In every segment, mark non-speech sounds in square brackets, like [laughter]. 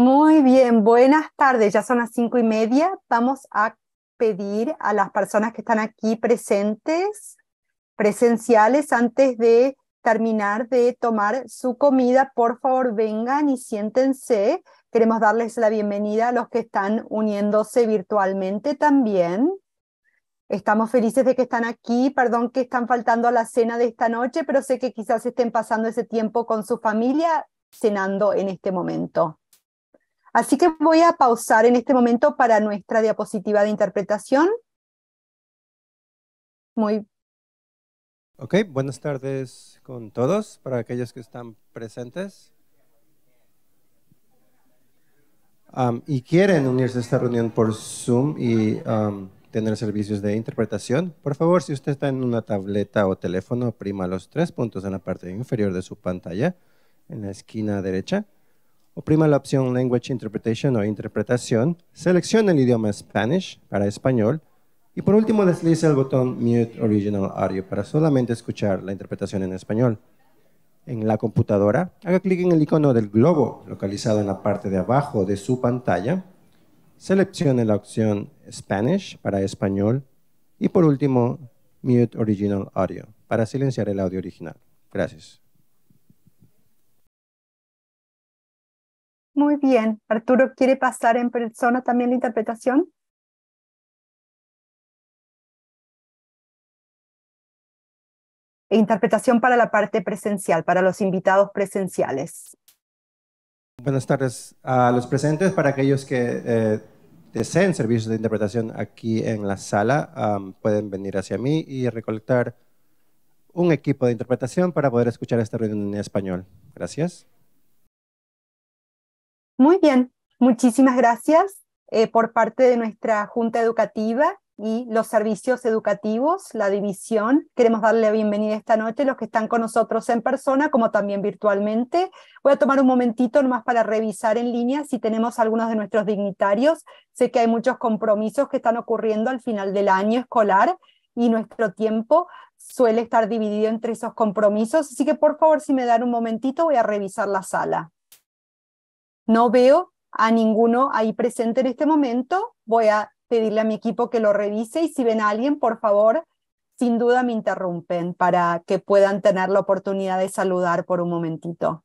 Muy bien, buenas tardes. Ya son las cinco y media. Vamos a pedir a las personas que están aquí presentes, presenciales, antes de terminar de tomar su comida, por favor vengan y siéntense. Queremos darles la bienvenida a los que están uniéndose virtualmente también. Estamos felices de que están aquí, perdón que están faltando a la cena de esta noche, pero sé que quizás estén pasando ese tiempo con su familia cenando en este momento. Así que voy a pausar en este momento para nuestra diapositiva de interpretación. Muy. Ok, buenas tardes con todos, para aquellos que están presentes. y quieren unirse a esta reunión por Zoom y tener servicios de interpretación, por favor, si usted está en una tableta o teléfono, prima los tres puntos en la parte inferior de su pantalla, en la esquina derecha. Oprima la opción Language Interpretation o Interpretación, seleccione el idioma Spanish para español y por último deslice el botón Mute Original Audio para solamente escuchar la interpretación en español. En la computadora, haga clic en el icono del globo localizado en la parte de abajo de su pantalla, seleccione la opción Spanish para español y por último Mute Original Audio para silenciar el audio original. Gracias. Muy bien. Arturo, ¿quiere pasar en persona también la interpretación? E interpretación para la parte presencial, para los invitados presenciales. Buenas tardes a los presentes, para aquellos que eh, deseen servicios de interpretación aquí en la sala, pueden venir hacia mí y recolectar un equipo de interpretación para poder escuchar esta reunión en español. Gracias. Muy bien, muchísimas gracias eh, por parte de nuestra Junta Educativa y los servicios educativos, la división. Queremos darle la bienvenida esta noche a los que están con nosotros en persona, como también virtualmente. Voy a tomar un momentito nomás para revisar en línea si tenemos algunos de nuestros dignitarios. Sé que hay muchos compromisos que están ocurriendo al final del año escolar y nuestro tiempo suele estar dividido entre esos compromisos. Así que por favor, si me dan un momentito, voy a revisar la sala no veo a ninguno ahí presente en este momento, voy a pedirle a mi equipo que lo revise y si ven a alguien, por favor, sin duda me interrumpen para que puedan tener la oportunidad de saludar por un momentito.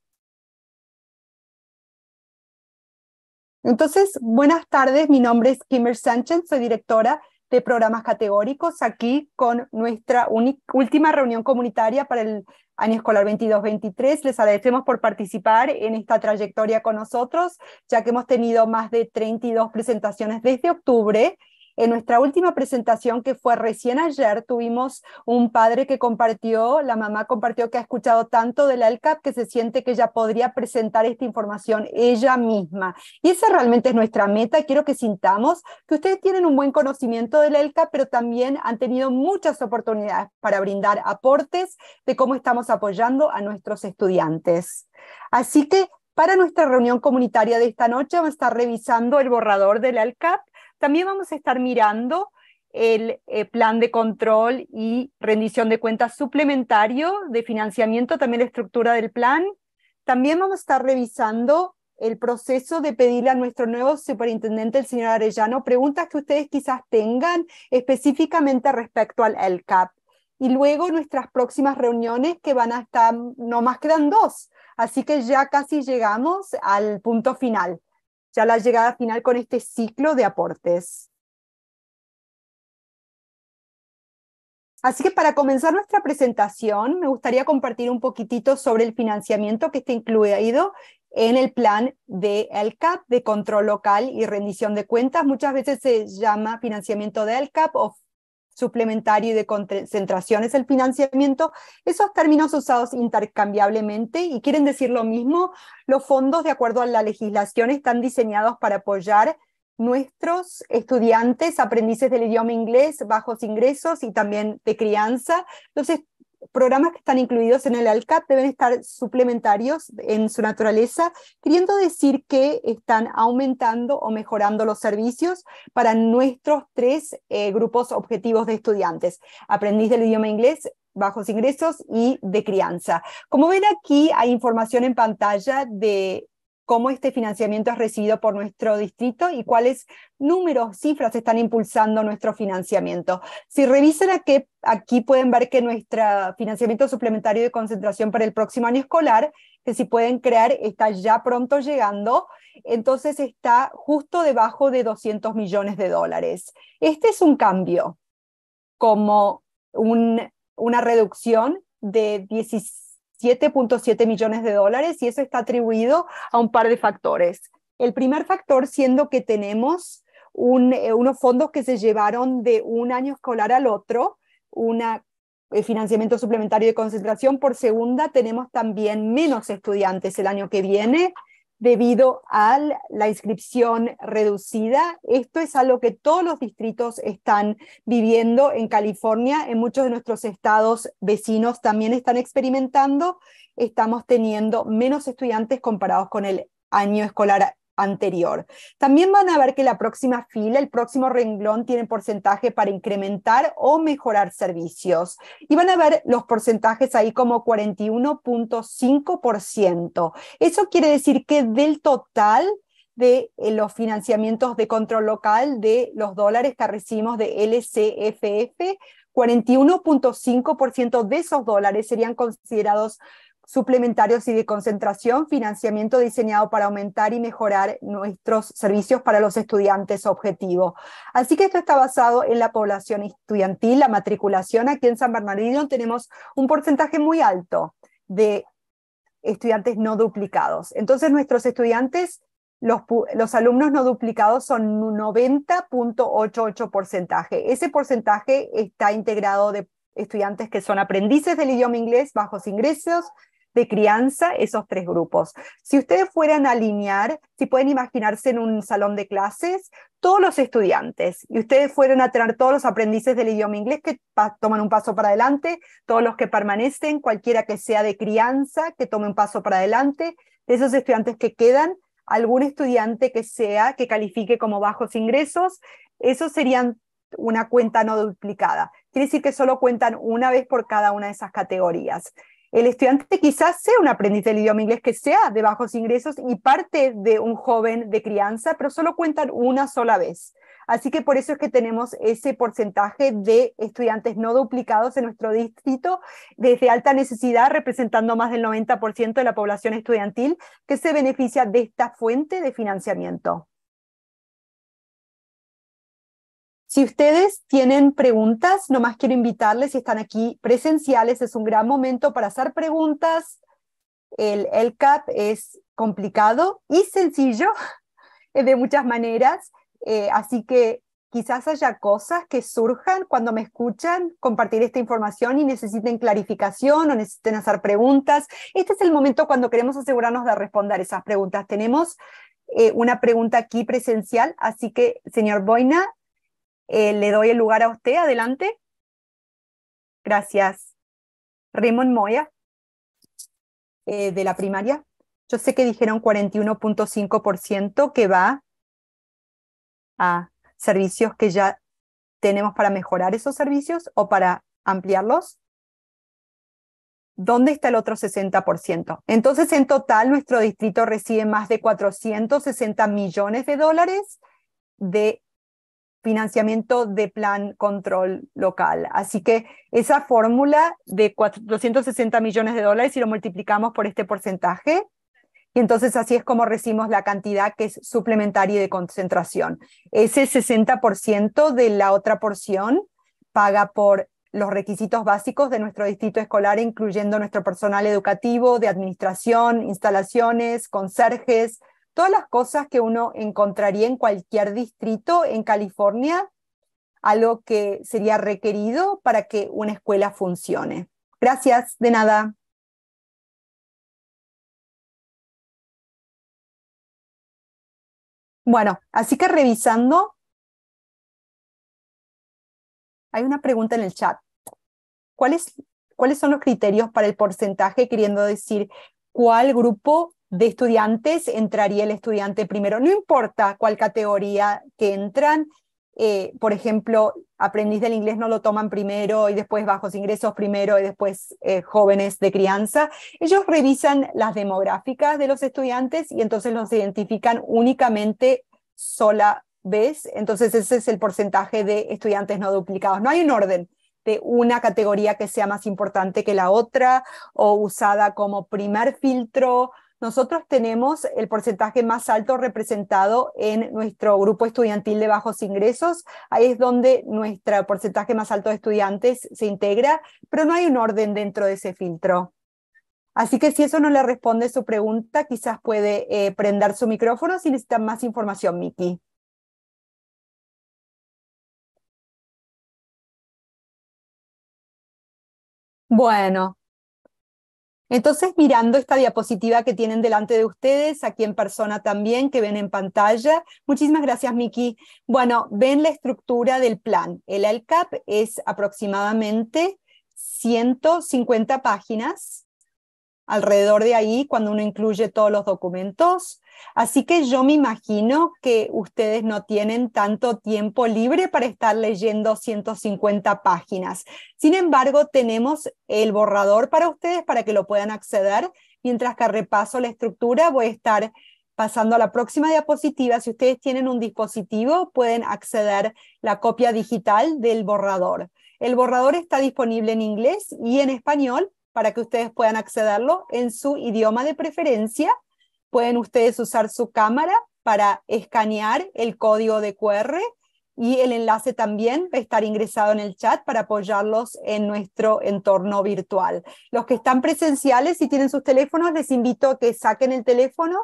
Entonces, buenas tardes, mi nombre es Kimmer Sánchez, soy directora de programas categóricos aquí con nuestra última reunión comunitaria para el año escolar 22-23. Les agradecemos por participar en esta trayectoria con nosotros, ya que hemos tenido más de 32 presentaciones desde octubre en nuestra última presentación, que fue recién ayer, tuvimos un padre que compartió, la mamá compartió que ha escuchado tanto del la que se siente que ella podría presentar esta información ella misma. Y esa realmente es nuestra meta. Quiero que sintamos que ustedes tienen un buen conocimiento del la ELCAP, pero también han tenido muchas oportunidades para brindar aportes de cómo estamos apoyando a nuestros estudiantes. Así que para nuestra reunión comunitaria de esta noche vamos a estar revisando el borrador del la también vamos a estar mirando el eh, plan de control y rendición de cuentas suplementario de financiamiento, también la estructura del plan. También vamos a estar revisando el proceso de pedirle a nuestro nuevo superintendente, el señor Arellano, preguntas que ustedes quizás tengan específicamente respecto al LCAP. Y luego nuestras próximas reuniones que van a estar, no más quedan dos. Así que ya casi llegamos al punto final ya la llegada final con este ciclo de aportes. Así que para comenzar nuestra presentación, me gustaría compartir un poquitito sobre el financiamiento que está incluido en el plan de ELCAP, de control local y rendición de cuentas. Muchas veces se llama financiamiento de ELCAP o suplementario y de concentración es el financiamiento, esos términos usados intercambiablemente y quieren decir lo mismo, los fondos de acuerdo a la legislación están diseñados para apoyar nuestros estudiantes, aprendices del idioma inglés, bajos ingresos y también de crianza. Los, programas que están incluidos en el ALCAT deben estar suplementarios en su naturaleza, queriendo decir que están aumentando o mejorando los servicios para nuestros tres eh, grupos objetivos de estudiantes, aprendiz del idioma inglés, bajos ingresos y de crianza. Como ven aquí hay información en pantalla de cómo este financiamiento es recibido por nuestro distrito y cuáles números, cifras están impulsando nuestro financiamiento. Si revisan aquí, aquí pueden ver que nuestro financiamiento suplementario de concentración para el próximo año escolar, que si pueden crear, está ya pronto llegando, entonces está justo debajo de 200 millones de dólares. Este es un cambio como una reducción de 16 7.7 millones de dólares y eso está atribuido a un par de factores. El primer factor siendo que tenemos un, eh, unos fondos que se llevaron de un año escolar al otro, un eh, financiamiento suplementario de concentración. Por segunda, tenemos también menos estudiantes el año que viene debido a la inscripción reducida. Esto es algo que todos los distritos están viviendo en California, en muchos de nuestros estados vecinos también están experimentando. Estamos teniendo menos estudiantes comparados con el año escolar anterior. También van a ver que la próxima fila, el próximo renglón tiene porcentaje para incrementar o mejorar servicios. Y van a ver los porcentajes ahí como 41.5%. Eso quiere decir que del total de eh, los financiamientos de control local de los dólares que recibimos de LCFF, 41.5% de esos dólares serían considerados suplementarios y de concentración, financiamiento diseñado para aumentar y mejorar nuestros servicios para los estudiantes objetivo. Así que esto está basado en la población estudiantil, la matriculación. Aquí en San Bernardino tenemos un porcentaje muy alto de estudiantes no duplicados. Entonces nuestros estudiantes, los, alumnos no duplicados son un 90.88%. Ese porcentaje está integrado de estudiantes que son aprendices del idioma inglés, bajos ingresos, de crianza esos tres grupos. Si ustedes fueran a alinear, si pueden imaginarse en un salón de clases, todos los estudiantes, y ustedes fueran a tener todos los aprendices del idioma inglés que toman un paso para adelante, todos los que permanecen, cualquiera que sea de crianza, que tome un paso para adelante, de esos estudiantes que quedan, algún estudiante que sea, que califique como bajos ingresos, esos serían una cuenta no duplicada. Quiere decir que solo cuentan una vez por cada una de esas categorías el estudiante quizás sea un aprendiz del idioma inglés que sea de bajos ingresos y parte de un joven de crianza, pero solo cuentan una sola vez. Así que por eso es que tenemos ese porcentaje de estudiantes no duplicados en nuestro distrito, desde alta necesidad, representando más del 90% de la población estudiantil que se beneficia de esta fuente de financiamiento. Si ustedes tienen preguntas, nomás quiero invitarles, si están aquí presenciales, es un gran momento para hacer preguntas. El, el CAP es complicado y sencillo [laughs] de muchas maneras, eh, así que quizás haya cosas que surjan cuando me escuchan compartir esta información y necesiten clarificación o necesiten hacer preguntas. Este es el momento cuando queremos asegurarnos de responder esas preguntas. Tenemos eh, una pregunta aquí presencial, así que, señor Boina, eh, le doy el lugar a usted, adelante. Gracias. Raymond Moya, eh, de la primaria. Yo sé que dijeron 41.5% que va a servicios que ya tenemos para mejorar esos servicios o para ampliarlos. ¿Dónde está el otro 60%? Entonces, en total, nuestro distrito recibe más de 460 millones de dólares de financiamiento de plan control local. Así que esa fórmula de 260 millones de dólares, si lo multiplicamos por este porcentaje, y entonces así es como recibimos la cantidad que es suplementaria de concentración. Ese 60% de la otra porción paga por los requisitos básicos de nuestro distrito escolar, incluyendo nuestro personal educativo, de administración, instalaciones, conserjes, todas las cosas que uno encontraría en cualquier distrito en California, algo que sería requerido para que una escuela funcione. Gracias, de nada. Bueno, así que revisando, hay una pregunta en el chat. ¿Cuáles son los criterios para el porcentaje, queriendo decir cuál grupo de estudiantes entraría el estudiante primero. No importa cuál categoría que entran, eh, por ejemplo, aprendiz del inglés no lo toman primero y después bajos ingresos primero y después eh, jóvenes de crianza. Ellos revisan las demográficas de los estudiantes y entonces los identifican únicamente sola vez. Entonces ese es el porcentaje de estudiantes no duplicados. No hay un orden de una categoría que sea más importante que la otra o usada como primer filtro nosotros tenemos el porcentaje más alto representado en nuestro grupo estudiantil de bajos ingresos. Ahí es donde nuestro porcentaje más alto de estudiantes se integra, pero no hay un orden dentro de ese filtro. Así que si eso no le responde su pregunta, quizás puede eh, prender su micrófono si necesita más información, Miki. Bueno, entonces, mirando esta diapositiva que tienen delante de ustedes, aquí en persona también, que ven en pantalla. Muchísimas gracias, Miki. Bueno, ven la estructura del plan. El LCAP es aproximadamente 150 páginas. Alrededor de ahí, cuando uno incluye todos los documentos, Así que yo me imagino que ustedes no tienen tanto tiempo libre para estar leyendo 150 páginas. Sin embargo, tenemos el borrador para ustedes para que lo puedan acceder. Mientras que repaso la estructura, voy a estar pasando a la próxima diapositiva. Si ustedes tienen un dispositivo, pueden acceder la copia digital del borrador. El borrador está disponible en inglés y en español para que ustedes puedan accederlo en su idioma de preferencia pueden ustedes usar su cámara para escanear el código de QR y el enlace también va estar ingresado en el chat para apoyarlos en nuestro entorno virtual. Los que están presenciales y tienen sus teléfonos, les invito a que saquen el teléfono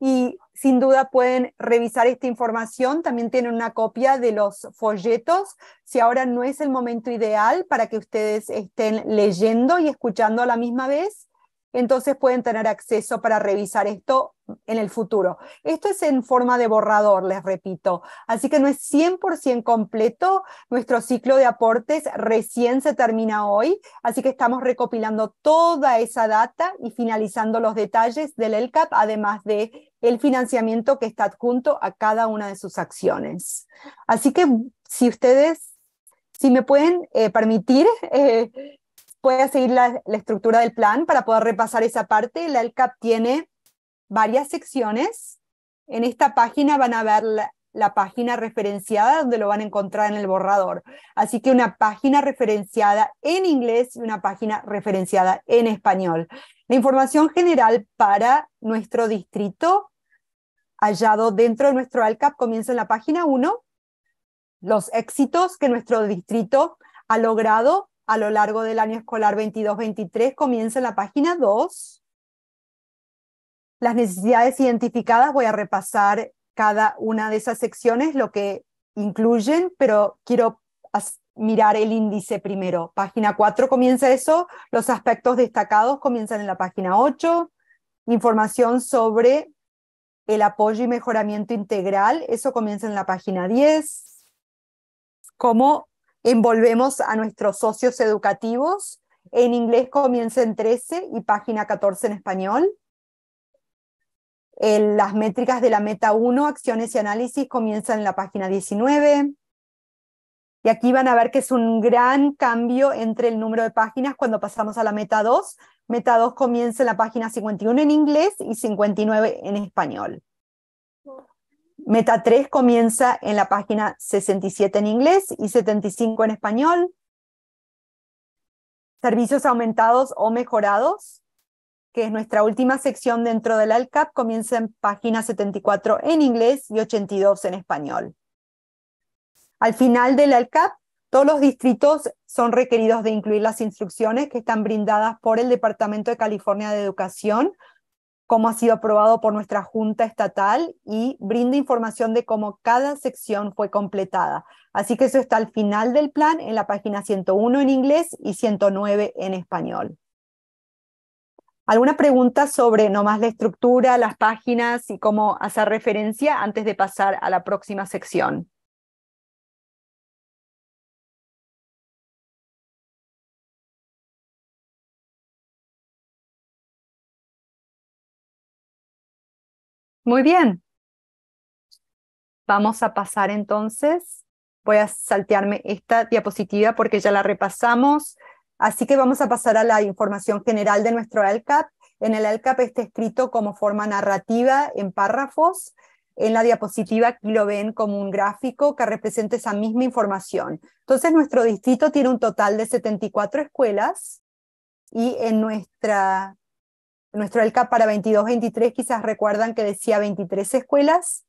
y sin duda pueden revisar esta información. También tienen una copia de los folletos. Si ahora no es el momento ideal para que ustedes estén leyendo y escuchando a la misma vez, entonces pueden tener acceso para revisar esto en el futuro. Esto es en forma de borrador, les repito. Así que no es 100% completo. Nuestro ciclo de aportes recién se termina hoy, así que estamos recopilando toda esa data y finalizando los detalles del ELCAP, además de el financiamiento que está adjunto a cada una de sus acciones. Así que si ustedes si me pueden eh, permitir, [laughs] eh, puedes seguir la, estructura del plan para poder repasar esa parte. La ALCAP tiene varias secciones. En esta página van a ver la, la página referenciada donde lo van a encontrar en el borrador. Así que una página referenciada en inglés y una página referenciada en español. La información general para nuestro distrito hallado dentro de nuestro ALCAP comienza en la página 1, los éxitos que nuestro distrito ha logrado a lo largo del año escolar 22-23 comienza en la página 2. Las necesidades identificadas, voy a repasar cada una de esas secciones, lo que incluyen, pero quiero mirar el índice primero. Página 4 comienza eso, los aspectos destacados comienzan en la página 8, información sobre el apoyo y mejoramiento integral, eso comienza en la página 10, ¿Cómo... Envolvemos a nuestros socios educativos. En inglés comienza en 13 y página 14 en español. las métricas de la meta 1, acciones y análisis, comienzan en la página 19. Y aquí van a ver que es un gran cambio entre el número de páginas cuando pasamos a la meta 2. Meta 2 comienza en la página 51 en inglés y 59 en español. Meta 3 comienza en la página 67 en inglés y 75 en español. Servicios aumentados o mejorados, que es nuestra última sección dentro del ALCAP, comienza en página 74 en inglés y 82 en español. Al final del ALCAP, todos los distritos son requeridos de incluir las instrucciones que están brindadas por el Departamento de California de Educación cómo ha sido aprobado por nuestra Junta Estatal y brinda información de cómo cada sección fue completada. Así que eso está al final del plan en la página 101 en inglés y 109 en español. ¿Alguna pregunta sobre más la estructura, las páginas y cómo hacer referencia antes de pasar a la próxima sección? Muy bien. Vamos a pasar entonces. Voy a saltearme esta diapositiva porque ya la repasamos. Así que vamos a pasar a la información general de nuestro LCAP. En el LCAP está escrito como forma narrativa en párrafos. En la diapositiva lo ven como un gráfico que representa esa misma información. Entonces nuestro distrito tiene un total de 74 escuelas y en nuestra nuestro ELCA para 22-23 quizás recuerdan que decía 23 escuelas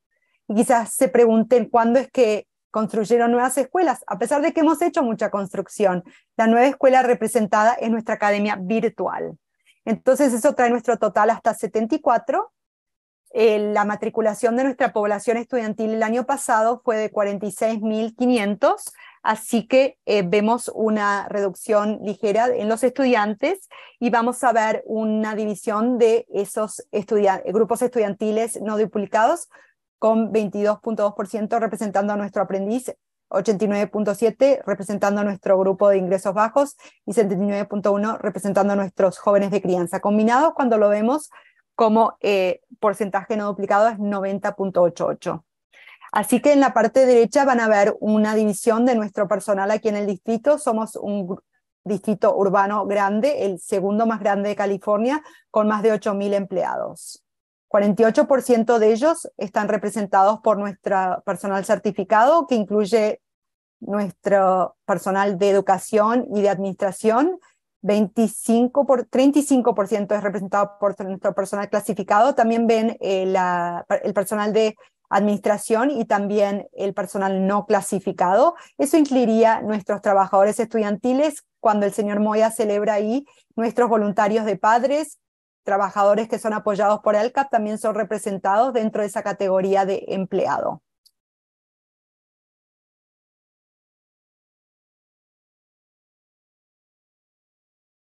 y quizás se pregunten cuándo es que construyeron nuevas escuelas, a pesar de que hemos hecho mucha construcción. La nueva escuela representada es nuestra academia virtual. Entonces eso trae nuestro total hasta 74 eh, la matriculación de nuestra población estudiantil el año pasado fue de 46.500, así que eh, vemos una reducción ligera en los estudiantes y vamos a ver una división de esos grupos estudiantiles no duplicados con 22.2% representando a nuestro aprendiz 89.7 representando a nuestro grupo de ingresos bajos y 79.1 representando a nuestros jóvenes de crianza. Combinados, cuando lo vemos, como eh, porcentaje no duplicado es 90.88. Así que en la parte derecha van a ver una división de nuestro personal aquí en el distrito. Somos un distrito urbano grande, el segundo más grande de California, con más de 8.000 empleados. 48% de ellos están representados por nuestro personal certificado, que incluye nuestro personal de educación y de administración, 25 por, 35% es representado por nuestro personal clasificado. También ven eh, el personal de administración y también el personal no clasificado. Eso incluiría nuestros trabajadores estudiantiles cuando el señor Moya celebra ahí nuestros voluntarios de padres, trabajadores que son apoyados por Cap, también son representados dentro de esa categoría de empleado.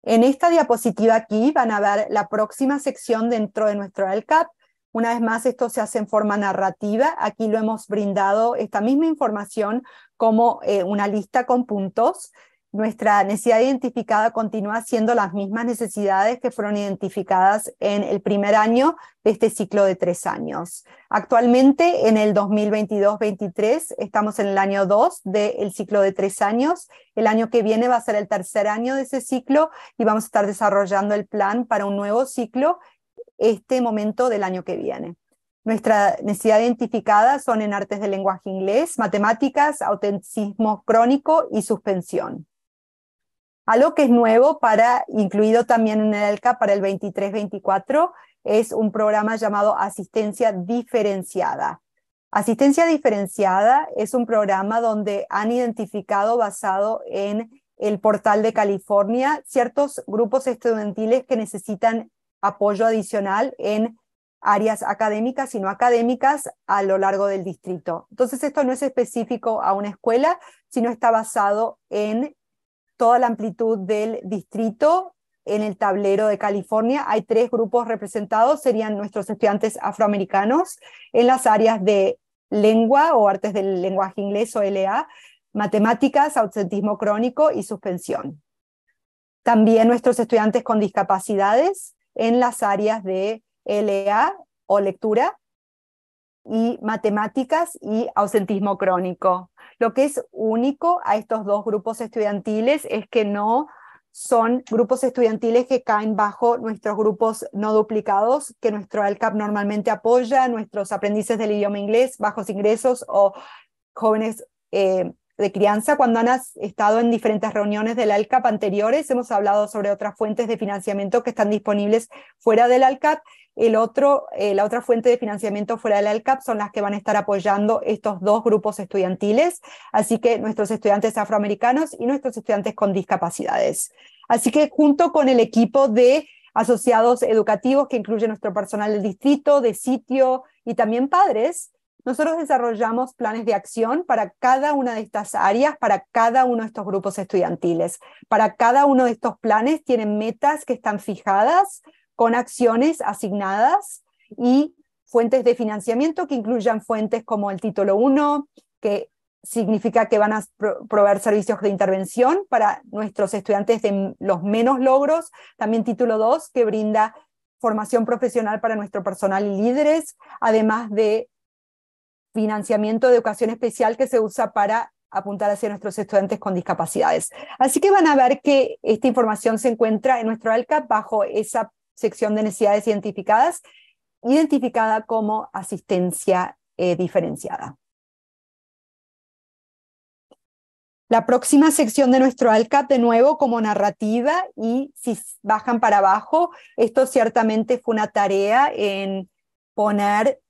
En esta diapositiva aquí van a ver la próxima sección dentro de nuestro LCAP. Una vez más, esto se hace en forma narrativa. Aquí lo hemos brindado esta misma información como eh, una lista con puntos nuestra necesidad identificada continúa siendo las mismas necesidades que fueron identificadas en el primer año de este ciclo de tres años. Actualmente, en el 2022-23, estamos en el año 2 del ciclo de tres años. El año que viene va a ser el tercer año de ese ciclo y vamos a estar desarrollando el plan para un nuevo ciclo este momento del año que viene. Nuestra necesidad identificada son en artes de lenguaje inglés, matemáticas, autenticismo crónico y suspensión. Algo que es nuevo para, incluido también en el ALCA para el 23-24, es un programa llamado Asistencia Diferenciada. Asistencia Diferenciada es un programa donde han identificado basado en el portal de California ciertos grupos estudiantiles que necesitan apoyo adicional en áreas académicas y no académicas a lo largo del distrito. Entonces, esto no es específico a una escuela, sino está basado en toda la amplitud del distrito en el tablero de California. Hay tres grupos representados, serían nuestros estudiantes afroamericanos en las áreas de lengua o artes del lenguaje inglés o LA, matemáticas, ausentismo crónico y suspensión. También nuestros estudiantes con discapacidades en las áreas de LA o lectura, y matemáticas y ausentismo crónico. Lo que es único a estos dos grupos estudiantiles es que no son grupos estudiantiles que caen bajo nuestros grupos no duplicados, que nuestro ALCAP normalmente apoya, nuestros aprendices del idioma inglés, bajos ingresos o jóvenes eh, de crianza. Cuando han estado en diferentes reuniones del ALCAP anteriores, hemos hablado sobre otras fuentes de financiamiento que están disponibles fuera del ALCAP el otro, eh, la otra fuente de financiamiento fuera del ALCAP son las que van a estar apoyando estos dos grupos estudiantiles, así que nuestros estudiantes afroamericanos y nuestros estudiantes con discapacidades. Así que junto con el equipo de asociados educativos que incluye nuestro personal del distrito, de sitio y también padres, nosotros desarrollamos planes de acción para cada una de estas áreas, para cada uno de estos grupos estudiantiles. Para cada uno de estos planes tienen metas que están fijadas, con acciones asignadas y fuentes de financiamiento que incluyan fuentes como el título 1, que significa que van a proveer servicios de intervención para nuestros estudiantes de los menos logros, también título 2, que brinda formación profesional para nuestro personal y líderes, además de financiamiento de educación especial que se usa para apuntar hacia nuestros estudiantes con discapacidades. Así que van a ver que esta información se encuentra en nuestro ALCAP bajo esa sección de necesidades identificadas, identificada como asistencia eh, diferenciada. La próxima sección de nuestro ALCAP, de nuevo, como narrativa, y si bajan para abajo, esto ciertamente fue una tarea en poner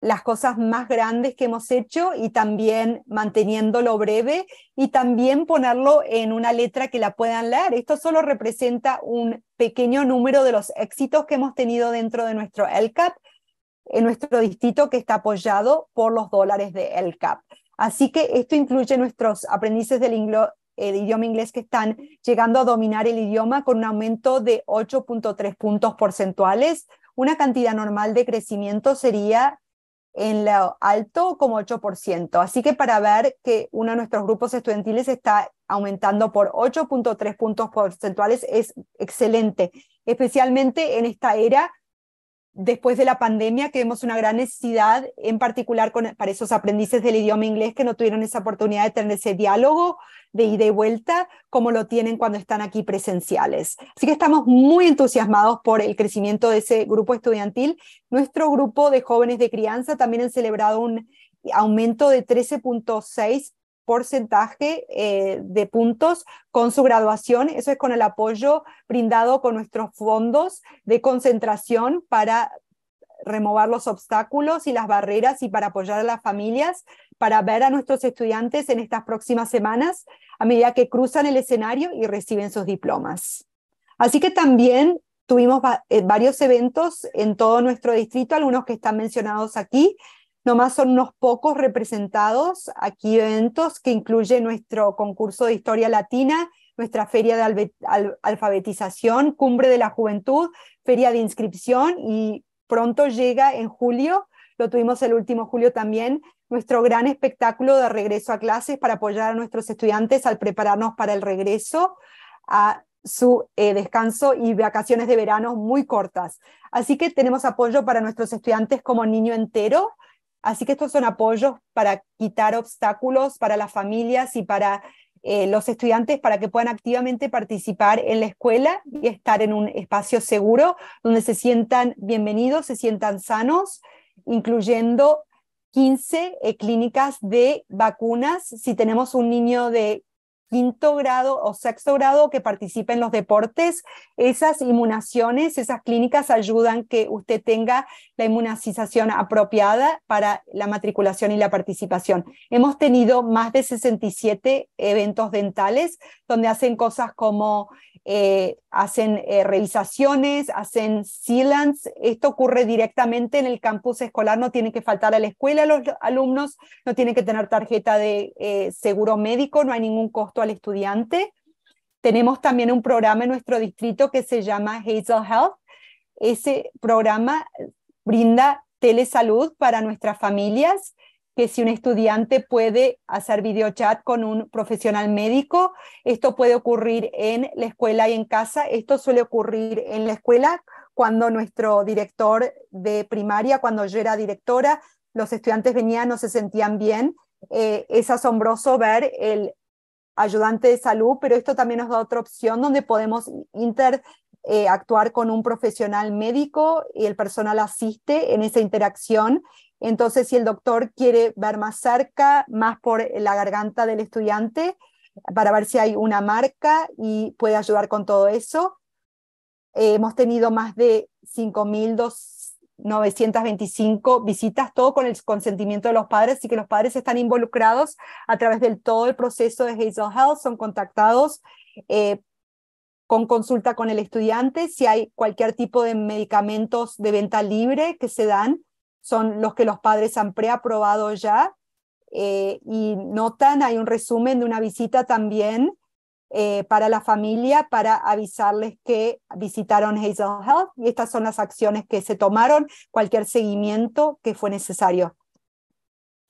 las cosas más grandes que hemos hecho y también manteniéndolo breve y también ponerlo en una letra que la puedan leer. Esto solo representa un pequeño número de los éxitos que hemos tenido dentro de nuestro elcap en nuestro distrito que está apoyado por los dólares de LCAP. Así que esto incluye nuestros aprendices del eh, idioma inglés que están llegando a dominar el idioma con un aumento de 8.3 puntos porcentuales. Una cantidad normal de crecimiento sería en lo alto como 8%. Así que para ver que uno de nuestros grupos estudiantiles está aumentando por 8.3 puntos porcentuales es excelente, especialmente en esta era después de la pandemia que vemos una gran necesidad, en particular para esos aprendices del idioma inglés que no tuvieron esa oportunidad de tener ese diálogo de ida y vuelta como lo tienen cuando están aquí presenciales. Así que estamos muy entusiasmados por el crecimiento de ese grupo estudiantil. Nuestro grupo de jóvenes de crianza también han celebrado un aumento de 13.6 porcentaje eh, de puntos con su graduación. Eso es con el apoyo brindado con nuestros fondos de concentración para remover los obstáculos y las barreras y para apoyar a las familias, para ver a nuestros estudiantes en estas próximas semanas a medida que cruzan el escenario y reciben sus diplomas. Así que también tuvimos eh, varios eventos en todo nuestro distrito, algunos que están mencionados aquí, nomás son unos pocos representados aquí eventos que incluye nuestro concurso de historia latina, nuestra feria de alfabetización, cumbre de la juventud, feria de inscripción y pronto llega en julio, lo tuvimos el último julio también, nuestro gran espectáculo de regreso a clases para apoyar a nuestros estudiantes al prepararnos para el regreso a su eh, descanso y vacaciones de verano muy cortas. Así que tenemos apoyo para nuestros estudiantes como niño entero. Así que estos son apoyos para quitar obstáculos para las familias y para eh, los estudiantes para que puedan activamente participar en la escuela y estar en un espacio seguro donde se sientan bienvenidos, se sientan sanos, incluyendo 15 eh, clínicas de vacunas. Si tenemos un niño de quinto grado o sexto grado que participe en los deportes. Esas inmunaciones, esas clínicas ayudan que usted tenga la inmunización apropiada para la matriculación y la participación. Hemos tenido más de 67 eventos dentales donde hacen cosas como eh, hacen eh, realizaciones hacen sealants. Esto ocurre directamente en el campus escolar, no tiene que faltar a la escuela los alumnos, no tienen que tener tarjeta de eh, seguro médico, no hay ningún costo al estudiante. Tenemos también un programa en nuestro distrito que se llama Hazel Health. Ese programa brinda telesalud para nuestras familias, que si un estudiante puede hacer videochat con un profesional médico, esto puede ocurrir en la escuela y en casa, esto suele ocurrir en la escuela cuando nuestro director de primaria, cuando yo era directora, los estudiantes venían, no se sentían bien. Eh, es asombroso ver el ayudante de salud, pero esto también nos da otra opción donde podemos interactuar eh, con un profesional médico y el personal asiste en esa interacción. Entonces, si el doctor quiere ver más cerca, más por la garganta del estudiante, para ver si hay una marca y puede ayudar con todo eso. Eh, hemos tenido más de 5.200 925 visitas, todo con el consentimiento de los padres, así que los padres están involucrados a través de todo el proceso de Hazel Health, son contactados eh, con consulta con el estudiante, si hay cualquier tipo de medicamentos de venta libre que se dan, son los que los padres han preaprobado ya, eh, y notan, hay un resumen de una visita también eh, para la familia para avisarles que visitaron Hazel Health y estas son las acciones que se tomaron, cualquier seguimiento que fue necesario.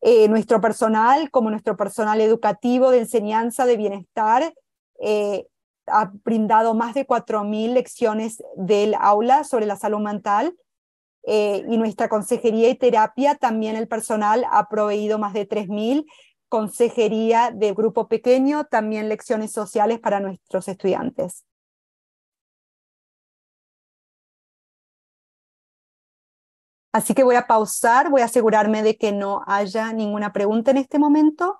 Eh, nuestro personal, como nuestro personal educativo de enseñanza de bienestar, eh, ha brindado más de 4.000 lecciones del aula sobre la salud mental y nuestra consejería y terapia, también el personal ha proveído más de 3.000 consejería de grupo pequeño, también lecciones sociales para nuestros estudiantes. Así que voy a pausar, voy a asegurarme de que no haya ninguna pregunta en este momento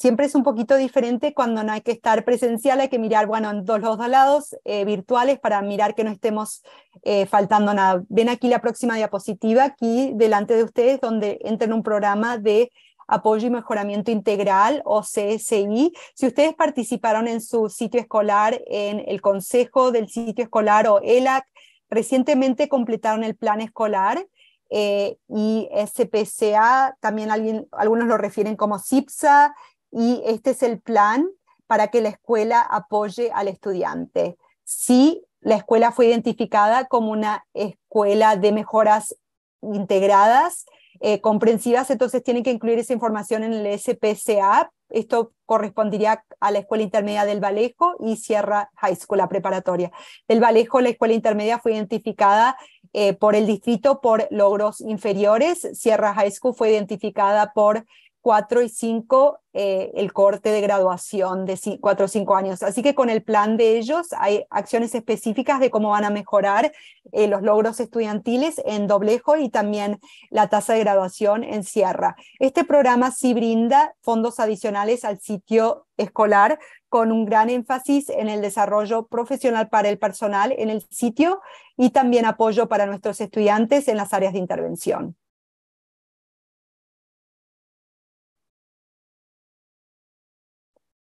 siempre es un poquito diferente cuando no hay que estar presencial, hay que mirar, bueno, en dos, los dos lados eh, virtuales para mirar que no estemos eh, faltando nada. Ven aquí la próxima diapositiva, aquí delante de ustedes, donde entra un programa de apoyo y mejoramiento integral o CSI. Si ustedes participaron en su sitio escolar, en el consejo del sitio escolar o ELAC, recientemente completaron el plan escolar. Eh, y SPCA, también alguien, algunos lo refieren como CIPSA, y este es el plan para que la escuela apoye al estudiante. Si la escuela fue identificada como una escuela de mejoras integradas, eh, comprensivas, entonces tienen que incluir esa información en el SPCA. Esto correspondería a la Escuela Intermedia del Vallejo y Sierra High School, la preparatoria. Del Vallejo, la Escuela Intermedia fue identificada eh, por el distrito por logros inferiores. Sierra High School fue identificada por cuatro y cinco eh, el corte de graduación de cuatro o cinco años. Así que con el plan de ellos hay acciones específicas de cómo van a mejorar eh, los logros estudiantiles en Doblejo y también la tasa de graduación en Sierra. Este programa sí brinda fondos adicionales al sitio escolar con un gran énfasis en el desarrollo profesional para el personal en el sitio y también apoyo para nuestros estudiantes en las áreas de intervención.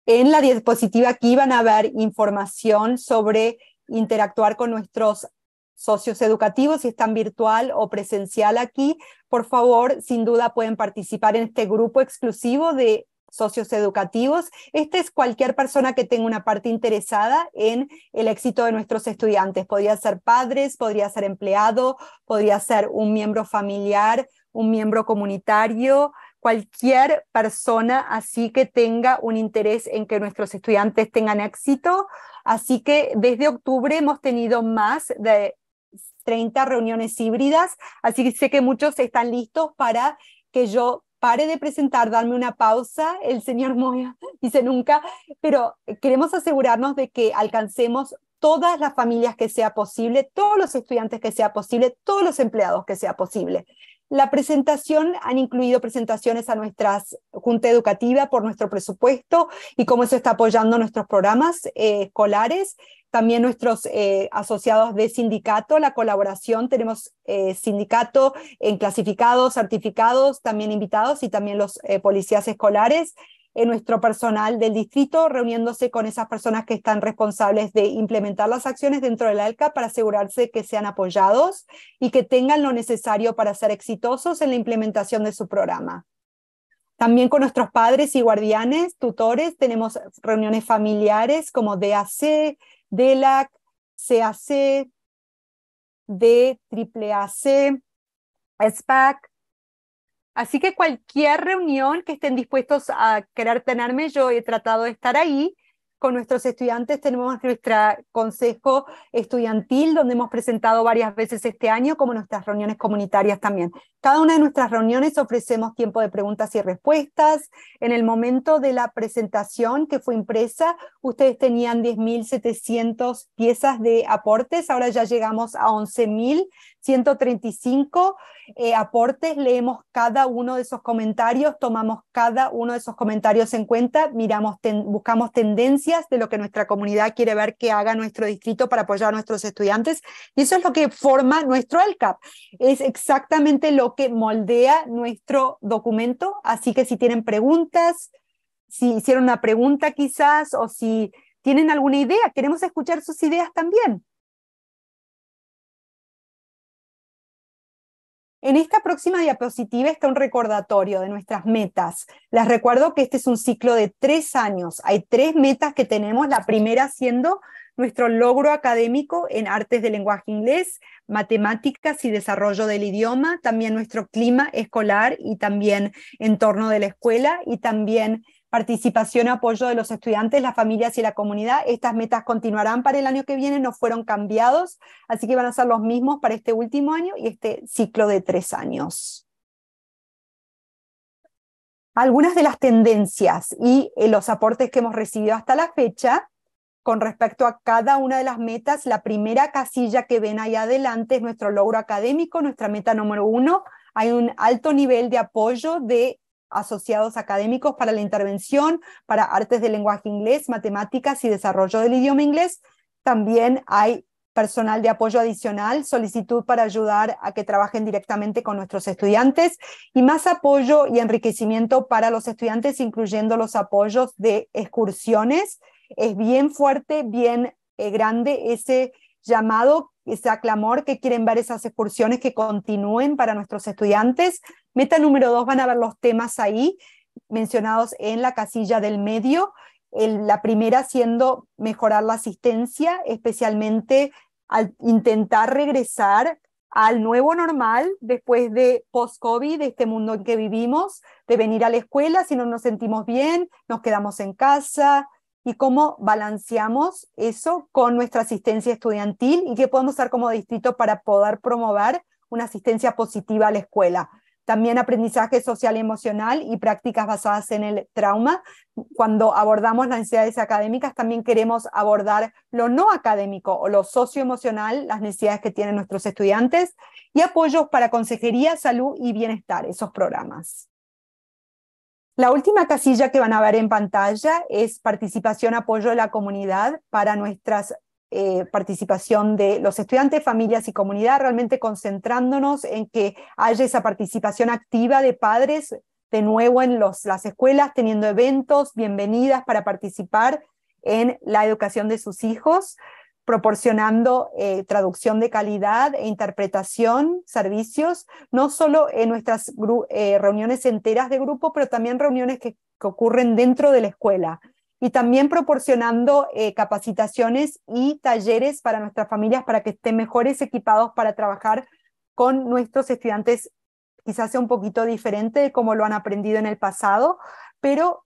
En la diapositiva aquí van a ver información sobre interactuar con nuestros socios educativos, si están virtual o presencial aquí. Por favor, sin duda pueden participar en este grupo exclusivo de socios educativos. Este es cualquier persona que tenga una parte interesada en el éxito de nuestros estudiantes. Podría ser padres, podría ser empleado, podría ser un miembro familiar, un miembro comunitario, cualquier persona así que tenga un interés en que nuestros estudiantes tengan éxito. Así que desde octubre hemos tenido más de 30 reuniones híbridas, así que sé que muchos están listos para que yo pare de presentar, darme una pausa, el señor [laughs] Moya dice nunca, pero queremos asegurarnos de que alcancemos todas las familias que sea posible, todos los estudiantes que sea posible, todos los empleados que sea posible. La presentación han incluido presentaciones a nuestra Junta Educativa por nuestro presupuesto y cómo se está apoyando nuestros programas eh, escolares. También nuestros eh, asociados de sindicato, la colaboración, tenemos eh, sindicato en clasificados, certificados, también invitados y también los policías escolares en nuestro personal del distrito, reuniéndose con esas personas que están responsables de implementar las acciones dentro del ALCA para asegurarse que sean apoyados y que tengan lo necesario para ser exitosos en la implementación de su programa. También con nuestros padres y guardianes, tutores, tenemos reuniones familiares como DAC, DELAC, CAC, DAAC, SPAC, Así que cualquier reunión que estén dispuestos a querer tenerme, yo he tratado de estar ahí. Con nuestros estudiantes tenemos nuestro consejo estudiantil, donde hemos presentado varias veces este año, como nuestras reuniones comunitarias también. Cada una de nuestras reuniones ofrecemos tiempo de preguntas y respuestas. En el momento de la presentación que fue impresa, ustedes tenían 10.700 piezas de aportes, ahora ya llegamos a 11.000 135 eh, aportes, leemos cada uno de esos comentarios, tomamos cada uno de esos comentarios en cuenta, miramos buscamos tendencias de lo que nuestra comunidad quiere ver que haga nuestro distrito para apoyar a nuestros estudiantes y eso es lo que forma nuestro ELCAP. Es exactamente lo que moldea nuestro documento, así que si tienen preguntas, si hicieron una pregunta quizás o si tienen alguna idea, queremos escuchar sus ideas también. En esta próxima diapositiva está un recordatorio de nuestras metas. Les recuerdo que este es un ciclo de tres años. Hay tres metas que tenemos. La primera siendo nuestro logro académico en artes del lenguaje inglés, matemáticas y desarrollo del idioma, también nuestro clima escolar y también entorno de la escuela y también participación, y apoyo de los estudiantes, las familias y la comunidad. Estas metas continuarán para el año que viene, no fueron cambiados, así que van a ser los mismos para este último año y este ciclo de tres años. Algunas de las tendencias y eh, los aportes que hemos recibido hasta la fecha con respecto a cada una de las metas. La primera casilla que ven ahí adelante es nuestro logro académico, nuestra meta número uno. Hay un alto nivel de apoyo de asociados académicos para la intervención, para artes del lenguaje inglés, matemáticas y desarrollo del idioma inglés. También hay personal de apoyo adicional, solicitud para ayudar a que trabajen directamente con nuestros estudiantes y más apoyo y enriquecimiento para los estudiantes, incluyendo los apoyos de excursiones. Es bien fuerte, bien eh, grande ese llamado ese clamor que quieren ver esas excursiones que continúen para nuestros estudiantes. Meta número dos, van a ver los temas ahí mencionados en la casilla del medio. la primera siendo mejorar la asistencia, especialmente al intentar regresar al nuevo normal después de post-COVID, de este mundo en que vivimos, de venir a la escuela si no nos sentimos bien, nos quedamos en casa, y cómo balanceamos eso con nuestra asistencia estudiantil y qué podemos hacer como distrito para poder promover una asistencia positiva a la escuela. También aprendizaje social y emocional y prácticas basadas en el trauma. Cuando abordamos las necesidades académicas, también queremos abordar lo no académico o lo socioemocional, las necesidades que tienen nuestros estudiantes, y apoyos para consejería, salud y bienestar, esos programas. La última casilla que van a ver en pantalla es participación, apoyo de la comunidad para nuestras eh, participación de los estudiantes, familias y comunidad, realmente concentrándonos en que haya esa participación activa de padres de nuevo en las escuelas, teniendo eventos, bienvenidas para participar en la educación de sus hijos proporcionando eh, traducción de calidad, e interpretación, servicios, no solo en nuestras eh, reuniones enteras de grupo, pero también reuniones que, ocurren dentro de la escuela. Y también proporcionando eh, capacitaciones y talleres para nuestras familias para que estén mejores equipados para trabajar con nuestros estudiantes, quizás sea un poquito diferente de como lo han aprendido en el pasado, pero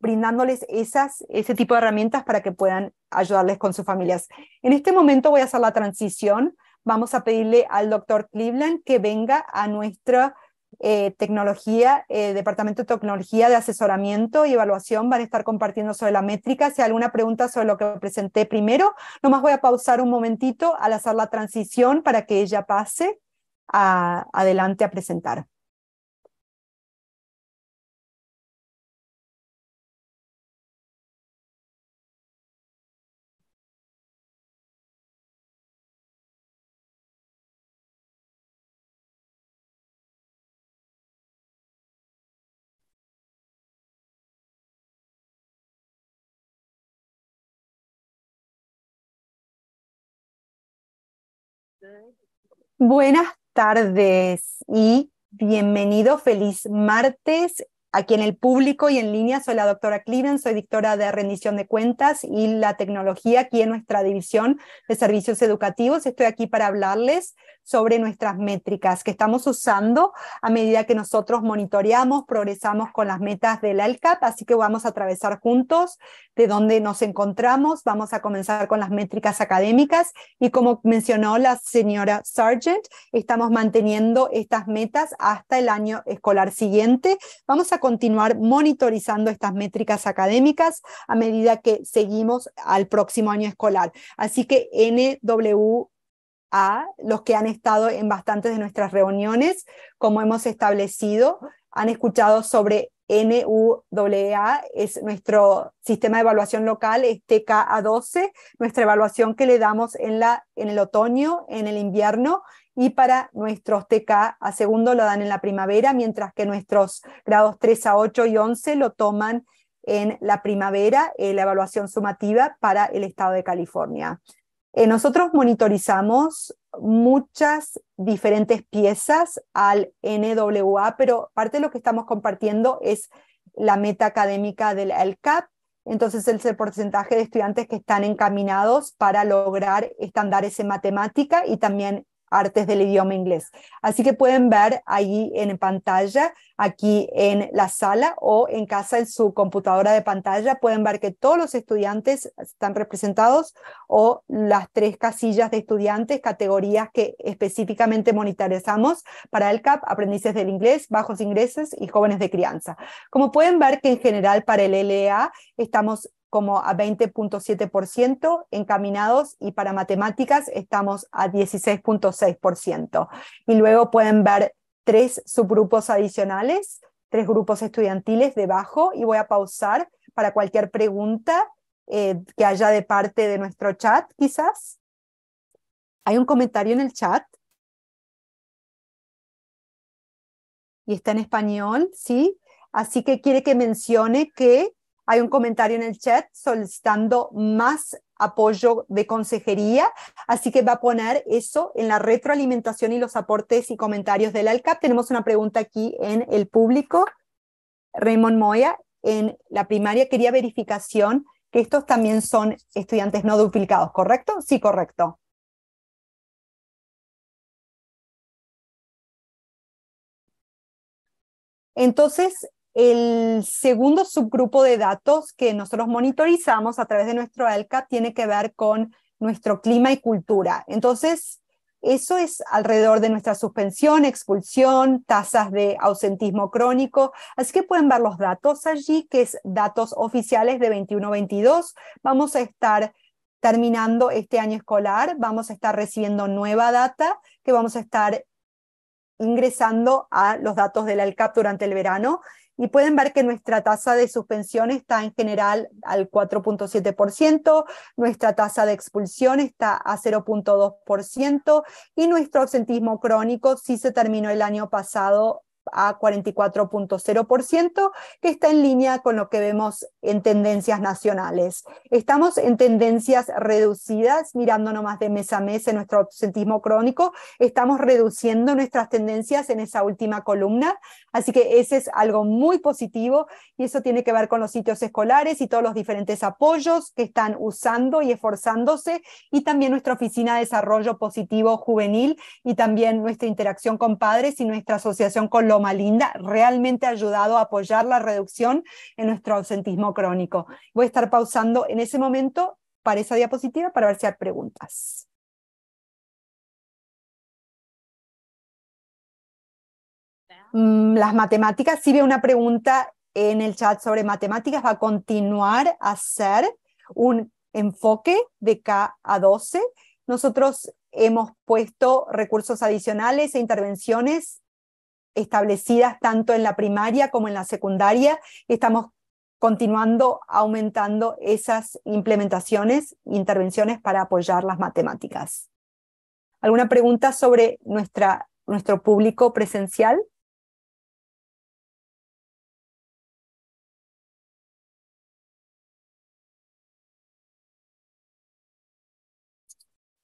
brindándoles esas, ese tipo de herramientas para que puedan ayudarles con sus familias. En este momento voy a hacer la transición. Vamos a pedirle al doctor Cleveland que venga a nuestra eh, tecnología, eh, Departamento de Tecnología de Asesoramiento y Evaluación van a estar compartiendo sobre la métrica. Si hay alguna pregunta sobre lo que presenté primero, nomás voy a pausar un momentito al hacer la transición para que ella pase adelante a presentar. Buenas tardes y bienvenido, feliz martes Aquí en el público y en línea soy la doctora Cleveland, soy directora de rendición de cuentas y la tecnología aquí en nuestra división de servicios educativos. Estoy aquí para hablarles sobre nuestras métricas que estamos usando a medida que nosotros monitoreamos, progresamos con las metas del ALCAP, así que vamos a atravesar juntos de dónde nos encontramos. Vamos a comenzar con las métricas académicas y como mencionó la señora Sargent, estamos manteniendo estas metas hasta el año escolar siguiente. Vamos a continuar monitorizando estas métricas académicas a medida que seguimos al próximo año escolar. Así que NWA, los que han estado en bastantes de nuestras reuniones, como hemos establecido, han escuchado sobre NWA, es nuestro sistema de evaluación local, es TKA12, nuestra evaluación que le damos en, la, en el otoño, en el invierno y para nuestros TK a segundo lo dan en la primavera, mientras que nuestros grados 3 a 8 y 11 lo toman en la primavera, eh, la evaluación sumativa para el estado de California. Eh, nosotros monitorizamos muchas diferentes piezas al NWA, pero parte de lo que estamos compartiendo es la meta académica del LCAP, entonces es el porcentaje de estudiantes que están encaminados para lograr estándares en matemática y también artes del idioma inglés. Así que pueden ver ahí en pantalla, aquí en la sala o en casa en su computadora de pantalla, pueden ver que todos los estudiantes están representados o las tres casillas de estudiantes, categorías que específicamente monitorizamos para el CAP, aprendices del inglés, bajos ingresos y jóvenes de crianza. Como pueden ver que en general para el LEA estamos como a 20.7% encaminados y para matemáticas estamos a 16.6%. Y luego pueden ver tres subgrupos adicionales, tres grupos estudiantiles debajo y voy a pausar para cualquier pregunta eh, que haya de parte de nuestro chat quizás. Hay un comentario en el chat. Y está en español, ¿sí? Así que quiere que mencione que hay un comentario en el chat solicitando más apoyo de consejería, así que va a poner eso en la retroalimentación y los aportes y comentarios del ALCAP. Tenemos una pregunta aquí en el público. Raymond Moya, en la primaria quería verificación que estos también son estudiantes no duplicados, ¿correcto? Sí, correcto. Entonces, el segundo subgrupo de datos que nosotros monitorizamos a través de nuestro ELCA tiene que ver con nuestro clima y cultura. Entonces, eso es alrededor de nuestra suspensión, expulsión, tasas de ausentismo crónico. Así que pueden ver los datos allí, que es datos oficiales de 21-22. Vamos a estar terminando este año escolar, vamos a estar recibiendo nueva data que vamos a estar ingresando a los datos del ALCAP durante el verano y pueden ver que nuestra tasa de suspensión está en general al 4.7%, nuestra tasa de expulsión está a 0.2% y nuestro absentismo crónico sí se terminó el año pasado a 44.0%, que está en línea con lo que vemos en tendencias nacionales. Estamos en tendencias reducidas, mirando más de mes a mes en nuestro absentismo crónico, estamos reduciendo nuestras tendencias en esa última columna, así que ese es algo muy positivo y eso tiene que ver con los sitios escolares y todos los diferentes apoyos que están usando y esforzándose y también nuestra oficina de desarrollo positivo juvenil y también nuestra interacción con padres y nuestra asociación con los Malinda, Linda realmente ha ayudado a apoyar la reducción en nuestro ausentismo crónico. Voy a estar pausando en ese momento para esa diapositiva para ver si hay preguntas. Mm, las matemáticas, si ve una pregunta en el chat sobre matemáticas, va a continuar a ser un enfoque de K a 12. Nosotros hemos puesto recursos adicionales e intervenciones establecidas tanto en la primaria como en la secundaria. Estamos continuando aumentando esas implementaciones, e intervenciones para apoyar las matemáticas. ¿Alguna pregunta sobre nuestro público presencial?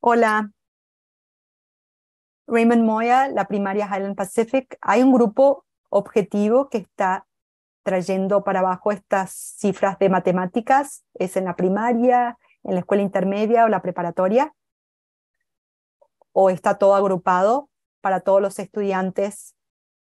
Hola. Raymond Moya, la primaria Highland Pacific, hay un grupo objetivo que está trayendo para abajo estas cifras de matemáticas, es en la primaria, en la escuela intermedia o la preparatoria, o está todo agrupado para todos los estudiantes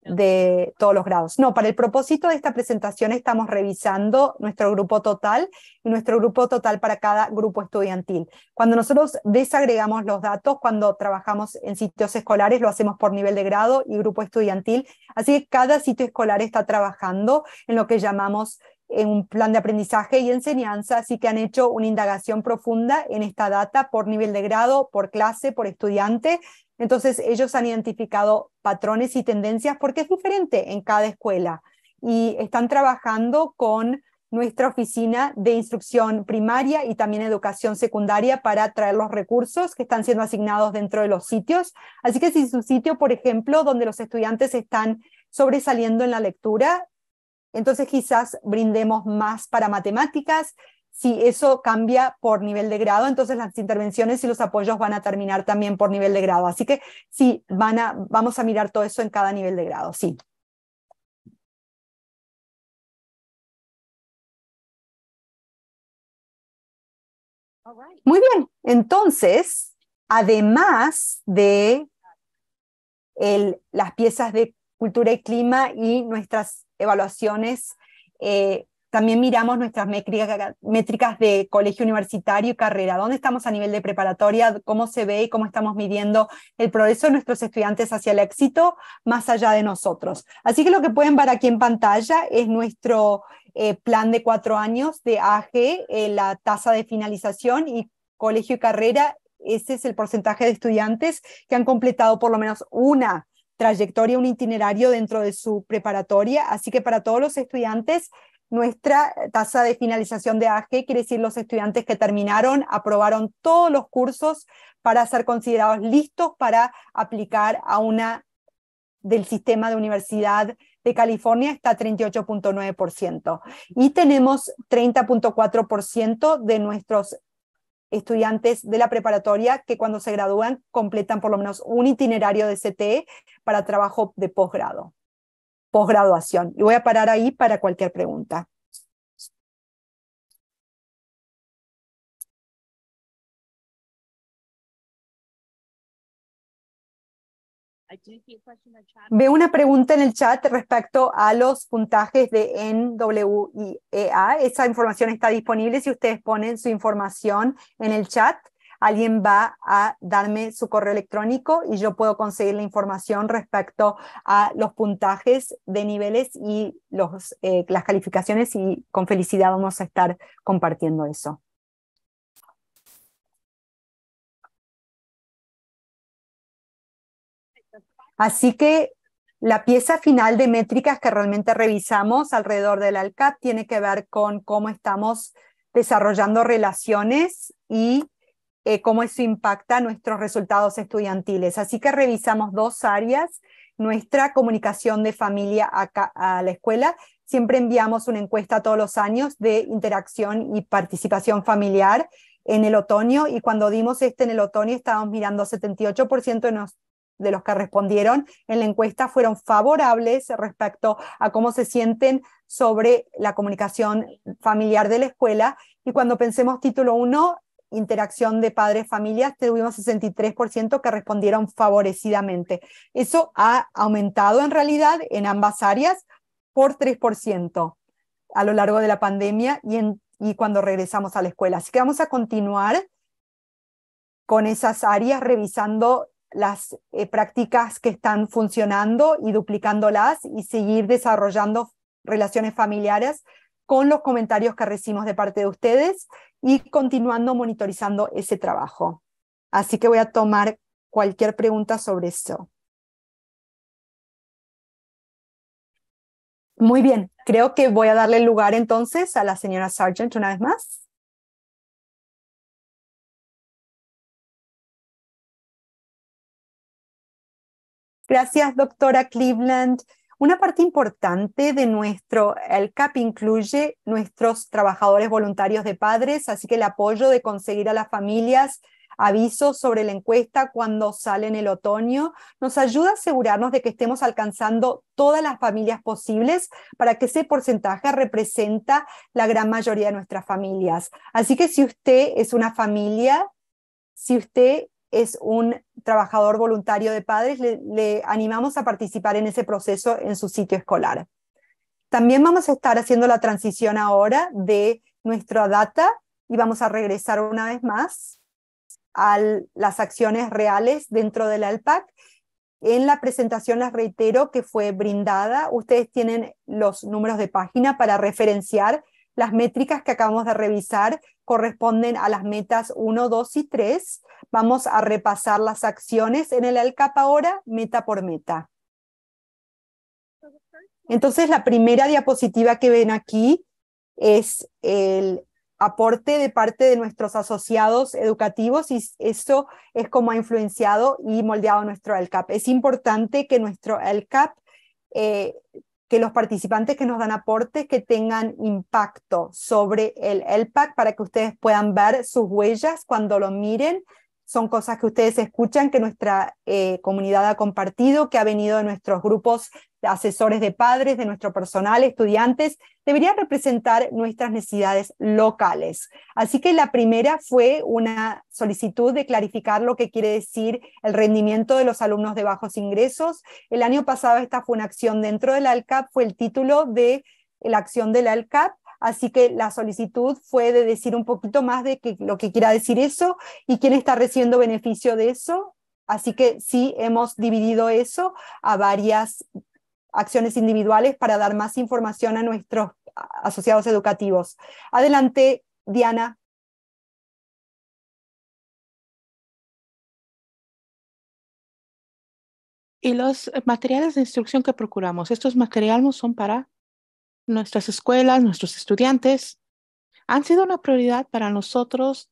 de todos los grados. No, para el propósito de esta presentación estamos revisando nuestro grupo total y nuestro grupo total para cada grupo estudiantil. Cuando nosotros desagregamos los datos, cuando trabajamos en sitios escolares, lo hacemos por nivel de grado y grupo estudiantil. Así que cada sitio escolar está trabajando en lo que llamamos en eh, un plan de aprendizaje y enseñanza, así que han hecho una indagación profunda en esta data por nivel de grado, por clase, por estudiante, entonces, ellos han identificado patrones y tendencias porque es diferente en cada escuela y están trabajando con nuestra oficina de instrucción primaria y también educación secundaria para traer los recursos que están siendo asignados dentro de los sitios. Así que si su sitio, por ejemplo, donde los estudiantes están sobresaliendo en la lectura, entonces quizás brindemos más para matemáticas, si eso cambia por nivel de grado, entonces las intervenciones y los apoyos van a terminar también por nivel de grado. Así que sí, van a, vamos a mirar todo eso en cada nivel de grado, sí. Muy bien, entonces, además de las piezas de cultura y clima y nuestras evaluaciones eh, también miramos nuestras métricas de colegio universitario y carrera, dónde estamos a nivel de preparatoria, cómo se ve y cómo estamos midiendo el progreso de nuestros estudiantes hacia el éxito más allá de nosotros. Así que lo que pueden ver aquí en pantalla es nuestro eh, plan de cuatro años de AG, eh, la tasa de finalización y colegio y carrera. Ese es el porcentaje de estudiantes que han completado por lo menos una trayectoria, un itinerario dentro de su preparatoria. Así que para todos los estudiantes nuestra tasa de finalización de AG, quiere decir los estudiantes que terminaron, aprobaron todos los cursos para ser considerados listos para aplicar a una del sistema de universidad de California está 38.9%. Y tenemos 30.4% de nuestros estudiantes de la preparatoria que cuando se gradúan completan por lo menos un itinerario de CTE para trabajo de posgrado posgraduación. Y voy a parar ahí para cualquier pregunta. Veo una pregunta en el chat respecto a los puntajes de NWIEA. Esa información está disponible si ustedes ponen su información en el chat alguien va a darme su correo electrónico y yo puedo conseguir la información respecto a los puntajes de niveles y los, eh, las calificaciones y con felicidad vamos a estar compartiendo eso. Así que la pieza final de métricas que realmente revisamos alrededor del ALCAP tiene que ver con cómo estamos desarrollando relaciones y eh, cómo eso impacta nuestros resultados estudiantiles. Así que revisamos dos áreas, nuestra comunicación de familia a, la escuela. Siempre enviamos una encuesta todos los años de interacción y participación familiar en el otoño y cuando dimos este en el otoño estábamos mirando 78% de, de los que respondieron en la encuesta fueron favorables respecto a cómo se sienten sobre la comunicación familiar de la escuela. Y cuando pensemos título 1, interacción de padres familias, tuvimos 63% que respondieron favorecidamente. Eso ha aumentado en realidad en ambas áreas por 3% a lo largo de la pandemia y, cuando regresamos a la escuela. Así que vamos a continuar con esas áreas revisando las eh, prácticas que están funcionando y duplicándolas y seguir desarrollando relaciones familiares con los comentarios que recibimos de parte de ustedes y continuando monitorizando ese trabajo. Así que voy a tomar cualquier pregunta sobre eso. Muy bien, creo que voy a darle lugar entonces a la señora Sargent una vez más. Gracias, doctora Cleveland. Una parte importante de nuestro el CAP incluye nuestros trabajadores voluntarios de padres, así que el apoyo de conseguir a las familias avisos sobre la encuesta cuando sale en el otoño, nos ayuda a asegurarnos de que estemos alcanzando todas las familias posibles para que ese porcentaje representa la gran mayoría de nuestras familias. Así que si usted es una familia, si usted es un trabajador voluntario de padres, le, animamos a participar en ese proceso en su sitio escolar. También vamos a estar haciendo la transición ahora de nuestra data y vamos a regresar una vez más a las acciones reales dentro del ALPAC. En la presentación las reitero que fue brindada. Ustedes tienen los números de página para referenciar las métricas que acabamos de revisar corresponden a las metas 1, 2 y 3. Vamos a repasar las acciones en el ALCAP ahora, meta por meta. Entonces, la primera diapositiva que ven aquí es el aporte de parte de nuestros asociados educativos y eso es como ha influenciado y moldeado nuestro ALCAP. Es importante que nuestro ALCAP eh, que los participantes que nos dan aportes que tengan impacto sobre el LPAC para que ustedes puedan ver sus huellas cuando lo miren son cosas que ustedes escuchan, que nuestra eh, comunidad ha compartido, que ha venido de nuestros grupos de asesores de padres, de nuestro personal, estudiantes, deberían representar nuestras necesidades locales. Así que la primera fue una solicitud de clarificar lo que quiere decir el rendimiento de los alumnos de bajos ingresos. El año pasado esta fue una acción dentro del ALCAP, fue el título de la acción del ALCAP Así que la solicitud fue de decir un poquito más de que, lo que quiera decir eso y quién está recibiendo beneficio de eso. Así que sí hemos dividido eso a varias acciones individuales para dar más información a nuestros asociados educativos. Adelante, Diana. Y los eh, materiales de instrucción que procuramos, estos materiales son para Nuestras escuelas, nuestros estudiantes han sido una prioridad para nosotros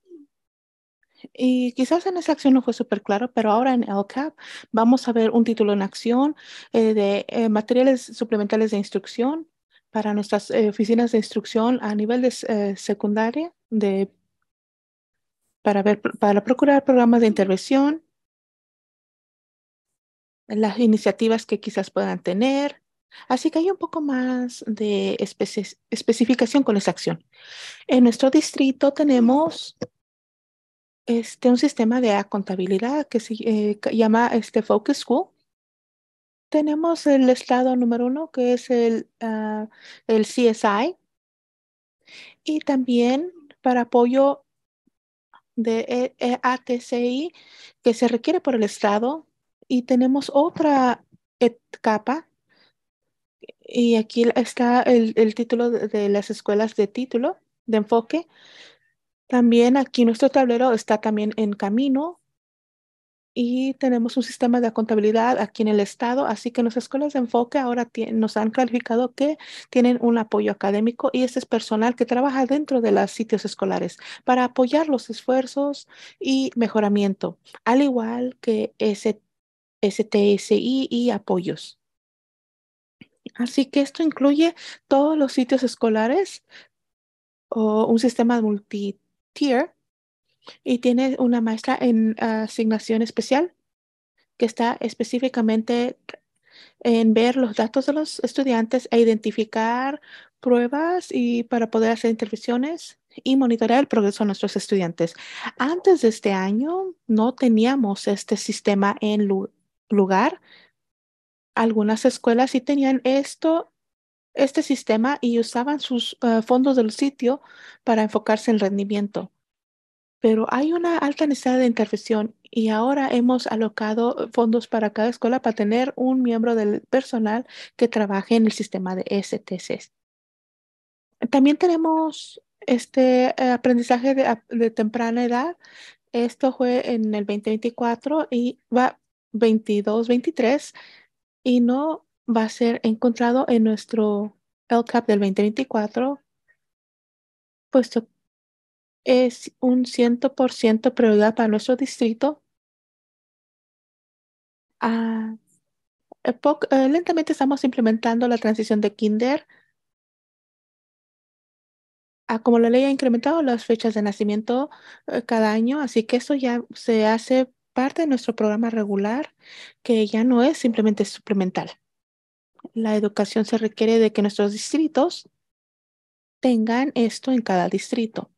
y quizás en esa acción no fue súper claro, pero ahora en LCAP vamos a ver un título en acción eh, de eh, materiales suplementales de instrucción para nuestras eh, oficinas de instrucción a nivel de secundaria de, para, para procurar programas de intervención, las iniciativas que quizás puedan tener, Así que hay un poco más de especificación con esa acción. En nuestro distrito tenemos este, un sistema de contabilidad que se eh, llama este Focus School. Tenemos el estado número uno, que es el, ah, CSI. Y también para apoyo de e, e, ATCI que se requiere por el estado. Y tenemos otra capa y aquí está el, el título de, las escuelas de título, de enfoque. También aquí nuestro tablero está también en camino y tenemos un sistema de contabilidad aquí en el estado, así que nuestras escuelas de enfoque ahora nos han calificado que tienen un apoyo académico y este es personal que trabaja dentro de los sitios escolares para apoyar los esfuerzos y mejoramiento, al igual que STSI y apoyos. Así que esto incluye todos los sitios escolares o un sistema multi-tier y tiene una maestra en asignación especial que está específicamente en ver los datos de los estudiantes e identificar pruebas y para poder hacer intervenciones y monitorear el progreso de nuestros estudiantes. Antes de este año no teníamos este sistema en lugar algunas escuelas sí tenían esto, este sistema y usaban sus eh, fondos del sitio para enfocarse en rendimiento. Pero hay una alta necesidad de intervención y ahora hemos alocado fondos para cada escuela para tener un miembro del personal que trabaje en el sistema de STCs. También tenemos este eh, aprendizaje de, de temprana edad. Esto fue en el 2024 y va 22-23 y no va a ser encontrado en nuestro LCAP del 2024, puesto es un 100% prioridad para nuestro distrito. Ah, eh, eh, lentamente estamos implementando la transición de kinder. Ah, como la ley ha incrementado las fechas de nacimiento eh, cada año, así que eso ya se hace parte de nuestro programa regular que ya no es simplemente suplemental. La educación se requiere de que nuestros distritos tengan esto en cada distrito.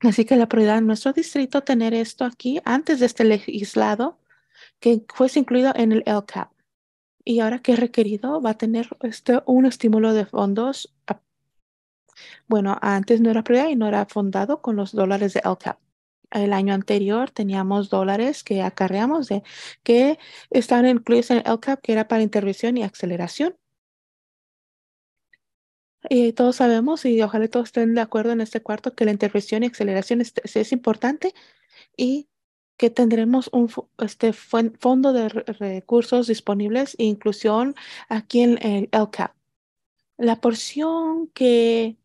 Así que la prioridad de nuestro distrito tener esto aquí antes de este legislado que fuese incluido en el LCAP. Y ahora que es requerido, va a tener este, un estímulo de fondos. Bueno, antes no era prioridad y no era fundado con los dólares de LCAP el año anterior teníamos dólares que acarreamos de, que estaban incluidos en el LCAP, que era para intervención y aceleración. Y todos sabemos, y ojalá todos estén de acuerdo en este cuarto, que la intervención y aceleración es, es importante y que tendremos un este, fondo de recursos disponibles e inclusión aquí en el LCAP. La porción que,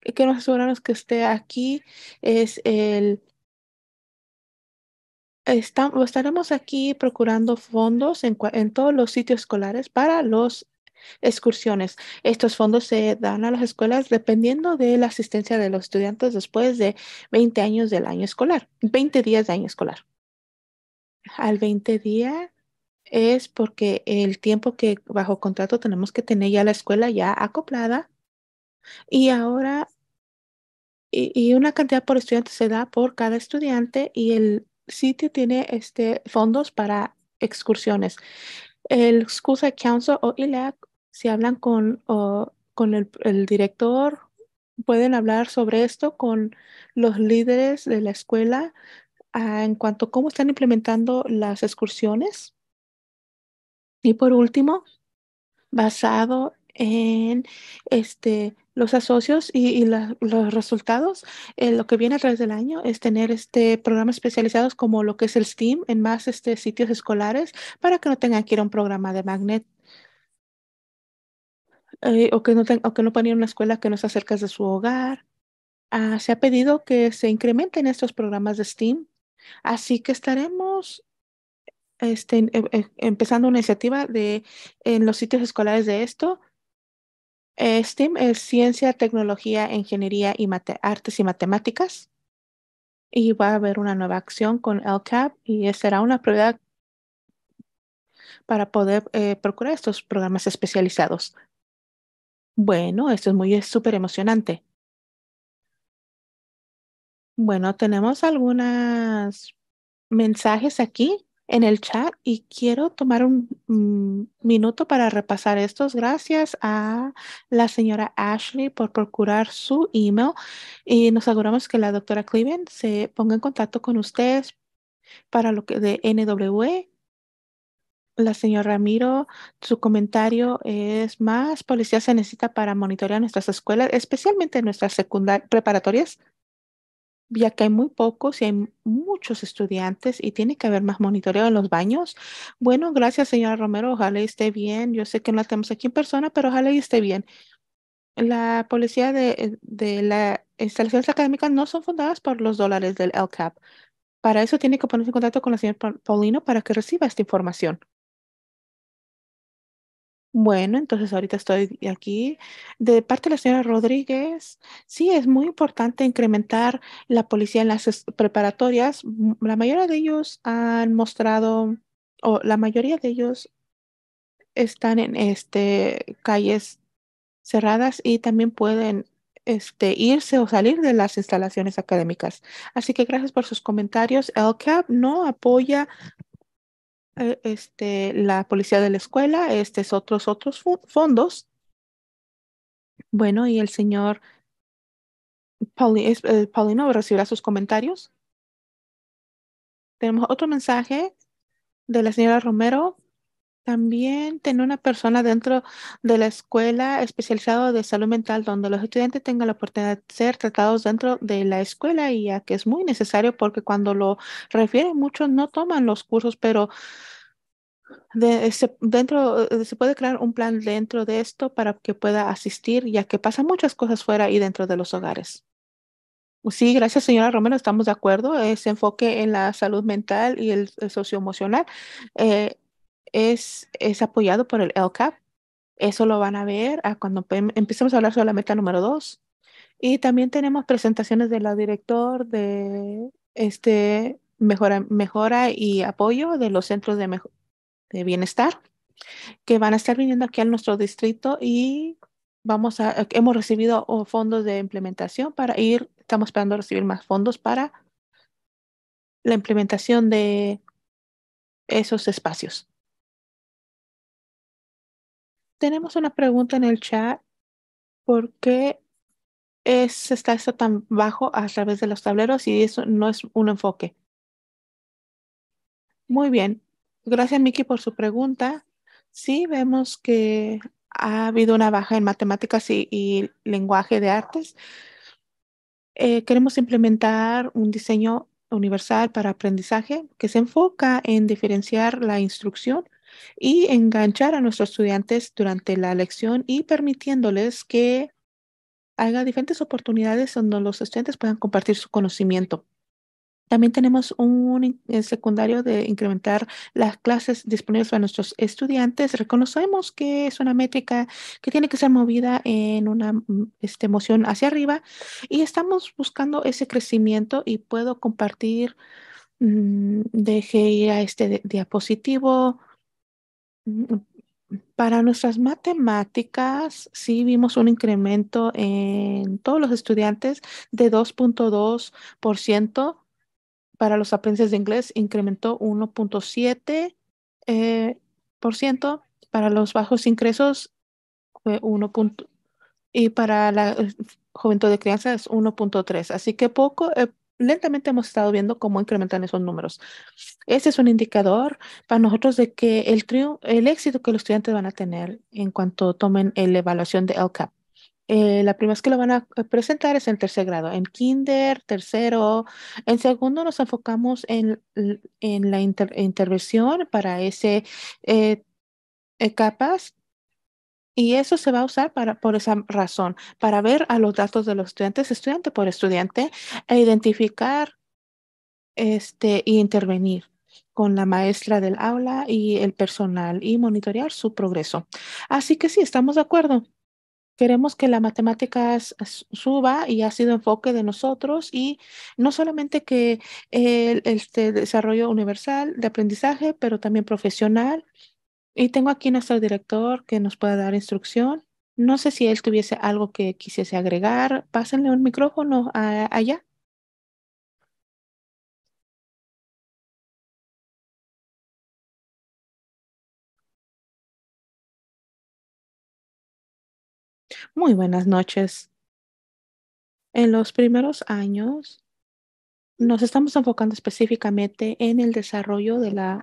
que nos aseguramos que esté aquí es el estaremos aquí procurando fondos en, en todos los sitios escolares para las excursiones. Estos fondos se dan a las escuelas dependiendo de la asistencia de los estudiantes después de 20 años del año escolar, 20 días de año escolar. Al 20 día es porque el tiempo que bajo contrato tenemos que tener ya la escuela ya acoplada y ahora y una cantidad por estudiante se da por cada estudiante y el sitio tiene este, fondos para excursiones. El excusa Council o ILAC, e si hablan con, el, director, pueden hablar sobre esto con los líderes de la escuela ah, en cuanto a cómo están implementando las excursiones. Y por último, basado en este, los asocios y, los resultados. Eh, lo que viene a través del año es tener este, programas especializados como lo que es el STEAM en más este, sitios escolares para que no tengan que ir a un programa de magnet. Eh, o, que no tengan o que no puedan una escuela que no está cerca de su hogar. Ah, se ha pedido que se incrementen estos programas de STEAM. Así que estaremos este, em, em, empezando una iniciativa de, en los sitios escolares de esto eh, STEAM es ciencia, tecnología, ingeniería y artes y matemáticas. Y va a haber una nueva acción con LCAP y será una prioridad para poder eh, procurar estos programas especializados. Bueno, esto es muy súper emocionante. Bueno, tenemos algunos mensajes aquí en el chat y quiero tomar un mm, minuto para repasar estos. Gracias a la señora Ashley por procurar su email y nos aseguramos que la doctora Cleven se ponga en contacto con ustedes para lo que de NWE. La señora Ramiro, su comentario es más policía se necesita para monitorear nuestras escuelas, especialmente nuestras secundarias preparatorias ya que hay muy pocos y hay muchos estudiantes y tiene que haber más monitoreo en los baños. Bueno, gracias, señora Romero. Ojalá esté bien. Yo sé que no la tenemos aquí en persona, pero ojalá esté bien. La policía de, de las instalaciones académicas no son fundadas por los dólares del LCAP. Para eso tiene que ponerse en contacto con la señora Paulino para que reciba esta información. Bueno, entonces ahorita estoy aquí. De parte de la señora Rodríguez, sí, es muy importante incrementar la policía en las preparatorias. La mayoría de ellos han mostrado, o la mayoría de ellos están en este, calles cerradas y también pueden este, irse o salir de las instalaciones académicas. Así que gracias por sus comentarios. El CAP no apoya eh, este, la policía de la escuela, estos otros, otros fondos. Bueno, y el señor eh, Paulino recibirá sus comentarios. Tenemos otro mensaje de la señora Romero también tener una persona dentro de la escuela especializada de salud mental donde los estudiantes tengan la oportunidad de ser tratados dentro de la escuela y ya que es muy necesario porque cuando lo refieren muchos no toman los cursos, pero de, eh, se, dentro, eh, se puede crear un plan dentro de esto para que pueda asistir ya que pasan muchas cosas fuera y dentro de los hogares. Sí, gracias, señora Romero. Estamos de acuerdo. Ese enfoque en la salud mental y el, socioemocional eh, es, apoyado por el elcap Eso lo van a ver cuando em, empecemos a hablar sobre la meta número dos. Y también tenemos presentaciones del director de este mejora, mejora y apoyo de los centros de, de bienestar que van a estar viniendo aquí a nuestro distrito y vamos a, hemos recibido oh, fondos de implementación para ir, estamos esperando recibir más fondos para la implementación de esos espacios tenemos una pregunta en el chat. ¿Por qué está esto tan bajo a través de los tableros y eso no es un enfoque? Muy bien. Gracias, Miki, por su pregunta. Sí, vemos que ha habido una baja en matemáticas y, lenguaje de artes. Eh, queremos implementar un diseño universal para aprendizaje que se enfoca en diferenciar la instrucción y enganchar a nuestros estudiantes durante la lección y permitiéndoles que haga diferentes oportunidades donde los estudiantes puedan compartir su conocimiento. También tenemos un eh, secundario de incrementar las clases disponibles para nuestros estudiantes. Reconocemos que es una métrica que tiene que ser movida en una mm, este, moción hacia arriba y estamos buscando ese crecimiento y puedo compartir, mmm, dejé ir a este diapositivo para nuestras matemáticas, sí vimos un incremento en todos los estudiantes de 2.2%. Para los aprendices de inglés incrementó 1.7%. Eh, para los bajos ingresos fue 1. Y para la eh, juventud de crianza es 1.3. Así que poco, eh, lentamente hemos estado viendo cómo incrementan esos números. Ese es un indicador para nosotros de que el, el éxito que los estudiantes van a tener en cuanto tomen eh, la evaluación de LCAP. Eh, la primera es que lo van a eh, presentar es en tercer grado, en kinder, tercero. En segundo nos enfocamos en, en la intervención para ese capas y eso se va a usar para, por esa razón, para ver a los datos de los estudiantes, estudiante por estudiante, e identificar este, y intervenir con la maestra del aula y el personal y monitorear su progreso. Así que sí, estamos de acuerdo. Queremos que la matemática suba y ha sido enfoque de nosotros y no solamente que el, este desarrollo universal de aprendizaje, pero también profesional y tengo aquí nuestro director que nos pueda dar instrucción. No sé si él tuviese algo que quisiese agregar. Pásenle un micrófono allá. Muy buenas noches. En los primeros años nos estamos enfocando específicamente en el desarrollo de la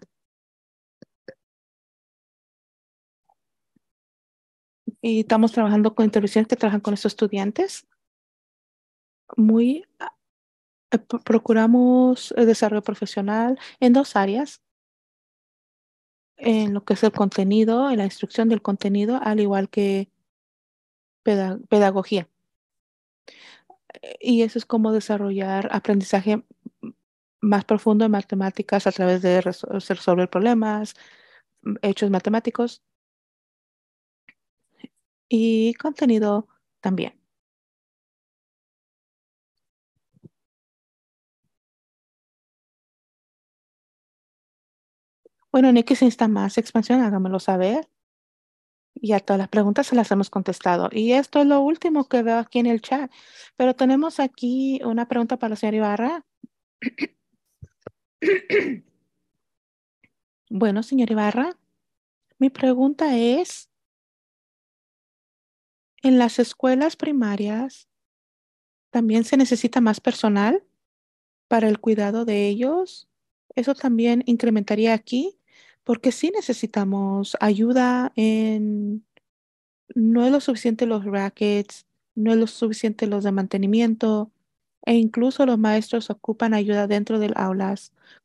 y estamos trabajando con intervenciones que trabajan con estos estudiantes. Muy eh, procuramos el eh, desarrollo profesional en dos áreas, en lo que es el contenido, en la instrucción del contenido, al igual que pedagogía. Y eso es como desarrollar aprendizaje más profundo en matemáticas a través de resolver problemas, hechos matemáticos y contenido también. Bueno, Nicky, si está más expansión, hágamelo saber. Y a todas las preguntas se las hemos contestado. Y esto es lo último que veo aquí en el chat. Pero tenemos aquí una pregunta para la señora Ibarra. [clears throat] bueno, señor Ibarra, mi pregunta es, en las escuelas primarias también se necesita más personal para el cuidado de ellos. Eso también incrementaría aquí porque sí necesitamos ayuda en, no es lo suficiente los rackets, no es lo suficiente los de mantenimiento, e incluso los maestros ocupan ayuda dentro del aula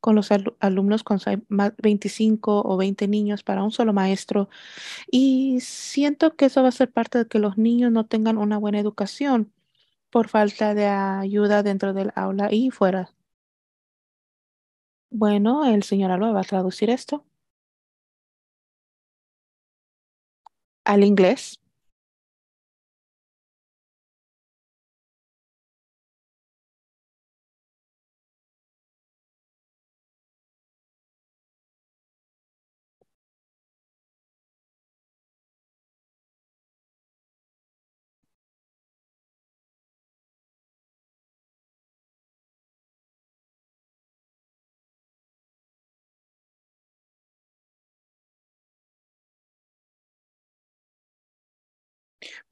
con los alumnos con 25 o 20 niños para un solo maestro. Y siento que eso va a ser parte de que los niños no tengan una buena educación por falta de ayuda dentro del aula y fuera. Bueno, el señor Alba va a traducir esto al inglés.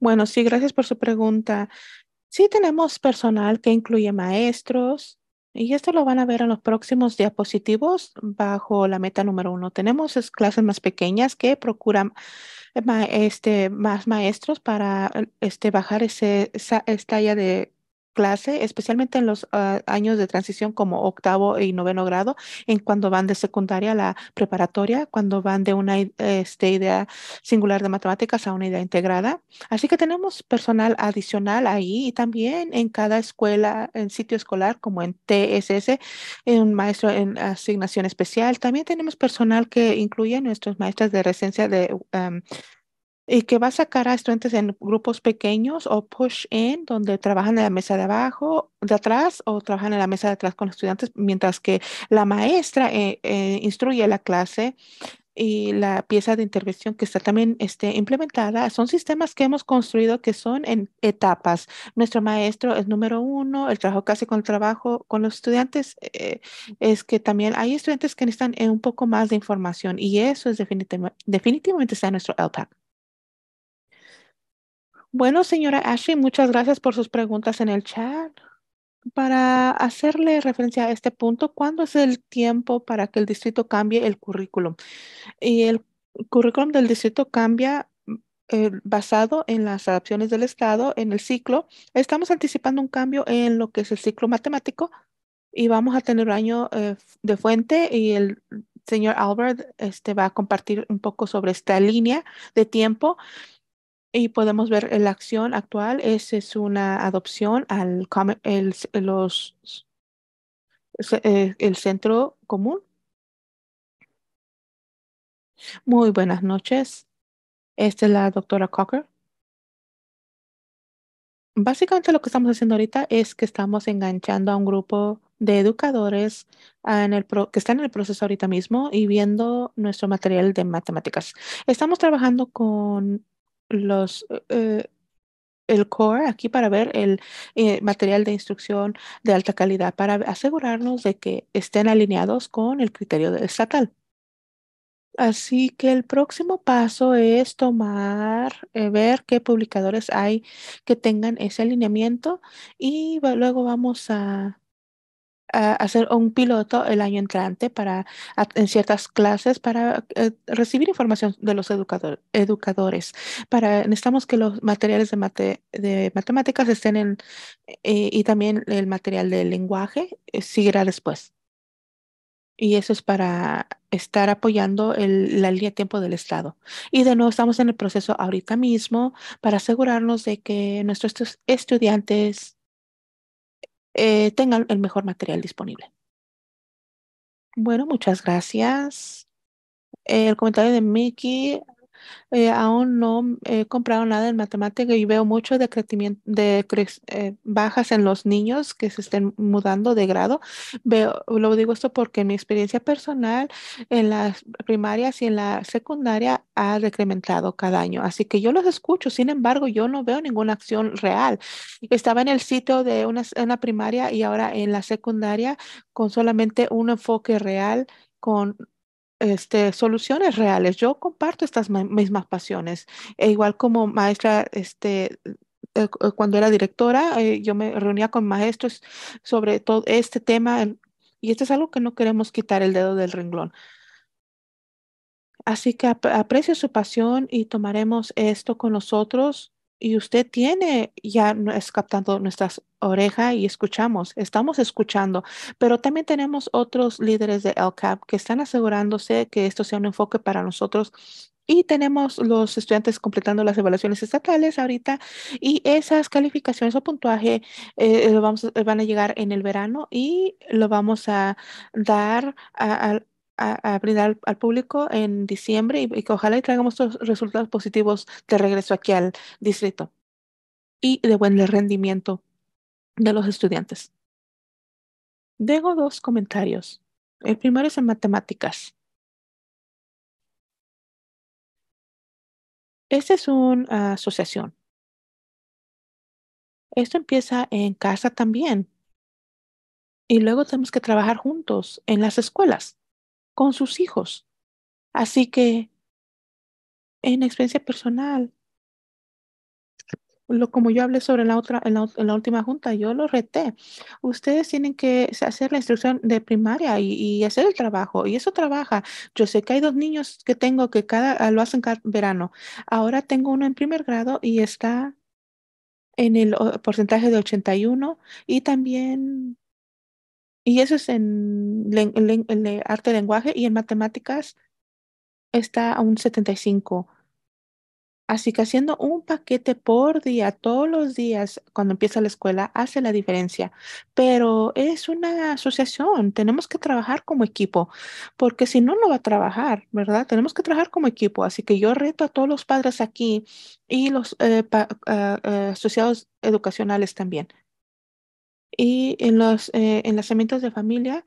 Bueno, sí, gracias por su pregunta. Sí tenemos personal que incluye maestros y esto lo van a ver en los próximos diapositivos bajo la meta número uno. Tenemos clases más pequeñas que procuran eh, este, más maestros para este, bajar ese, esa estalla de clase, especialmente en los ah, años de transición como octavo y noveno grado, en cuando van de secundaria a la preparatoria, cuando van de una este, idea singular de matemáticas a una idea integrada. Así que tenemos personal adicional ahí y también en cada escuela, en sitio escolar como en TSS, un maestro en asignación especial. También tenemos personal que incluye nuestros maestros de residencia de y que va a sacar a estudiantes en grupos pequeños o push-in, donde trabajan en la mesa de abajo, de atrás, o trabajan en la mesa de atrás con los estudiantes, mientras que la maestra eh, eh, instruye la clase y la pieza de intervención que está también este, implementada son sistemas que hemos construido que son en etapas. Nuestro maestro es número uno, el trabajo casi con el trabajo con los estudiantes eh, es que también hay estudiantes que necesitan un poco más de información y eso es definitivamente está en nuestro LPAC. Bueno, señora Ashley, muchas gracias por sus preguntas en el chat. Para hacerle referencia a este punto, ¿cuándo es el tiempo para que el distrito cambie el currículum? Y el currículum del distrito cambia mm, basado en las adaptaciones del Estado, en el ciclo. Estamos anticipando un cambio en lo que es el ciclo matemático y vamos a tener un año eh, de fuente y el señor Albert este, va a compartir un poco sobre esta línea de tiempo y podemos ver eh, la acción actual, esa es una adopción al el, los, eh, el centro común. Muy buenas noches. Esta es la doctora Cocker. Básicamente lo que estamos haciendo ahorita es que estamos enganchando a un grupo de educadores en el que están en el proceso ahorita mismo y viendo nuestro material de matemáticas. Estamos trabajando con los eh, el core aquí para ver el eh, material de instrucción de alta calidad para asegurarnos de que estén alineados con el criterio estatal. Así que el próximo paso es tomar, eh, ver qué publicadores hay que tengan ese alineamiento y luego vamos a hacer un piloto el año entrante para, en ciertas clases para eh, recibir información de los educadores. Para, necesitamos que los materiales de, de matemáticas estén en, eh, y también el material de lenguaje eh, después. Y eso es para estar apoyando el, la línea tiempo del Estado. Y de nuevo, estamos en el proceso ahorita mismo para asegurarnos de que nuestros estudiantes eh, tengan el mejor material disponible. Bueno, muchas gracias. el comentario de Mickey eh, aún no he comprado nada en matemática y veo mucho de, de eh, bajas en los niños que se estén mudando de grado. Veo, lo digo esto porque mi experiencia personal en las primarias y en la secundaria ha decrementado cada año. Así que yo los escucho, sin embargo, yo no veo ninguna acción real. Estaba en el sitio de una, una primaria y ahora en la secundaria con solamente un enfoque real con este, soluciones reales. Yo comparto estas mismas pasiones. E igual como maestra, este, eh, eh, cuando era directora, eh, yo me reunía con maestros sobre todo este tema. y esto es algo que no queremos quitar el dedo del renglón. Así que aprecio su pasión y tomaremos esto con nosotros y usted tiene, ya es captando nuestras orejas y escuchamos, estamos escuchando, pero también tenemos otros líderes de LCAP que están asegurándose que esto sea un enfoque para nosotros. Y tenemos los estudiantes completando las evaluaciones estatales ahorita y esas calificaciones o puntuaje eh, lo vamos, van a llegar en el verano y lo vamos a dar a a, brindar al, público en diciembre y, que ojalá y traigamos resultados positivos de regreso aquí al distrito y de buen rendimiento de los estudiantes. Tengo dos comentarios. El primero es en matemáticas. Esta es una ah, asociación. Esto empieza en casa también. Y luego tenemos que trabajar juntos en las escuelas con sus hijos. Así que, en experiencia personal, lo, como yo hablé sobre la otra, en la, última junta, yo lo reté. Ustedes tienen que hacer la instrucción de primaria y, hacer el trabajo. Y eso trabaja. Yo sé que hay dos niños que tengo que cada ah, lo hacen cada verano. Ahora tengo uno en primer grado y está en el porcentaje de 81 y también y eso es en, en, eh, arte lenguaje y en matemáticas está a un 75. Así que haciendo un paquete por día, todos los días, cuando empieza la escuela, hace la diferencia. Pero es una asociación, tenemos que trabajar como equipo, porque si no, no va a trabajar, ¿verdad? Tenemos que trabajar como equipo. Así que yo reto a todos los padres aquí y los eh, ah, ah, asociados educacionales también. Y en los eh, de familia,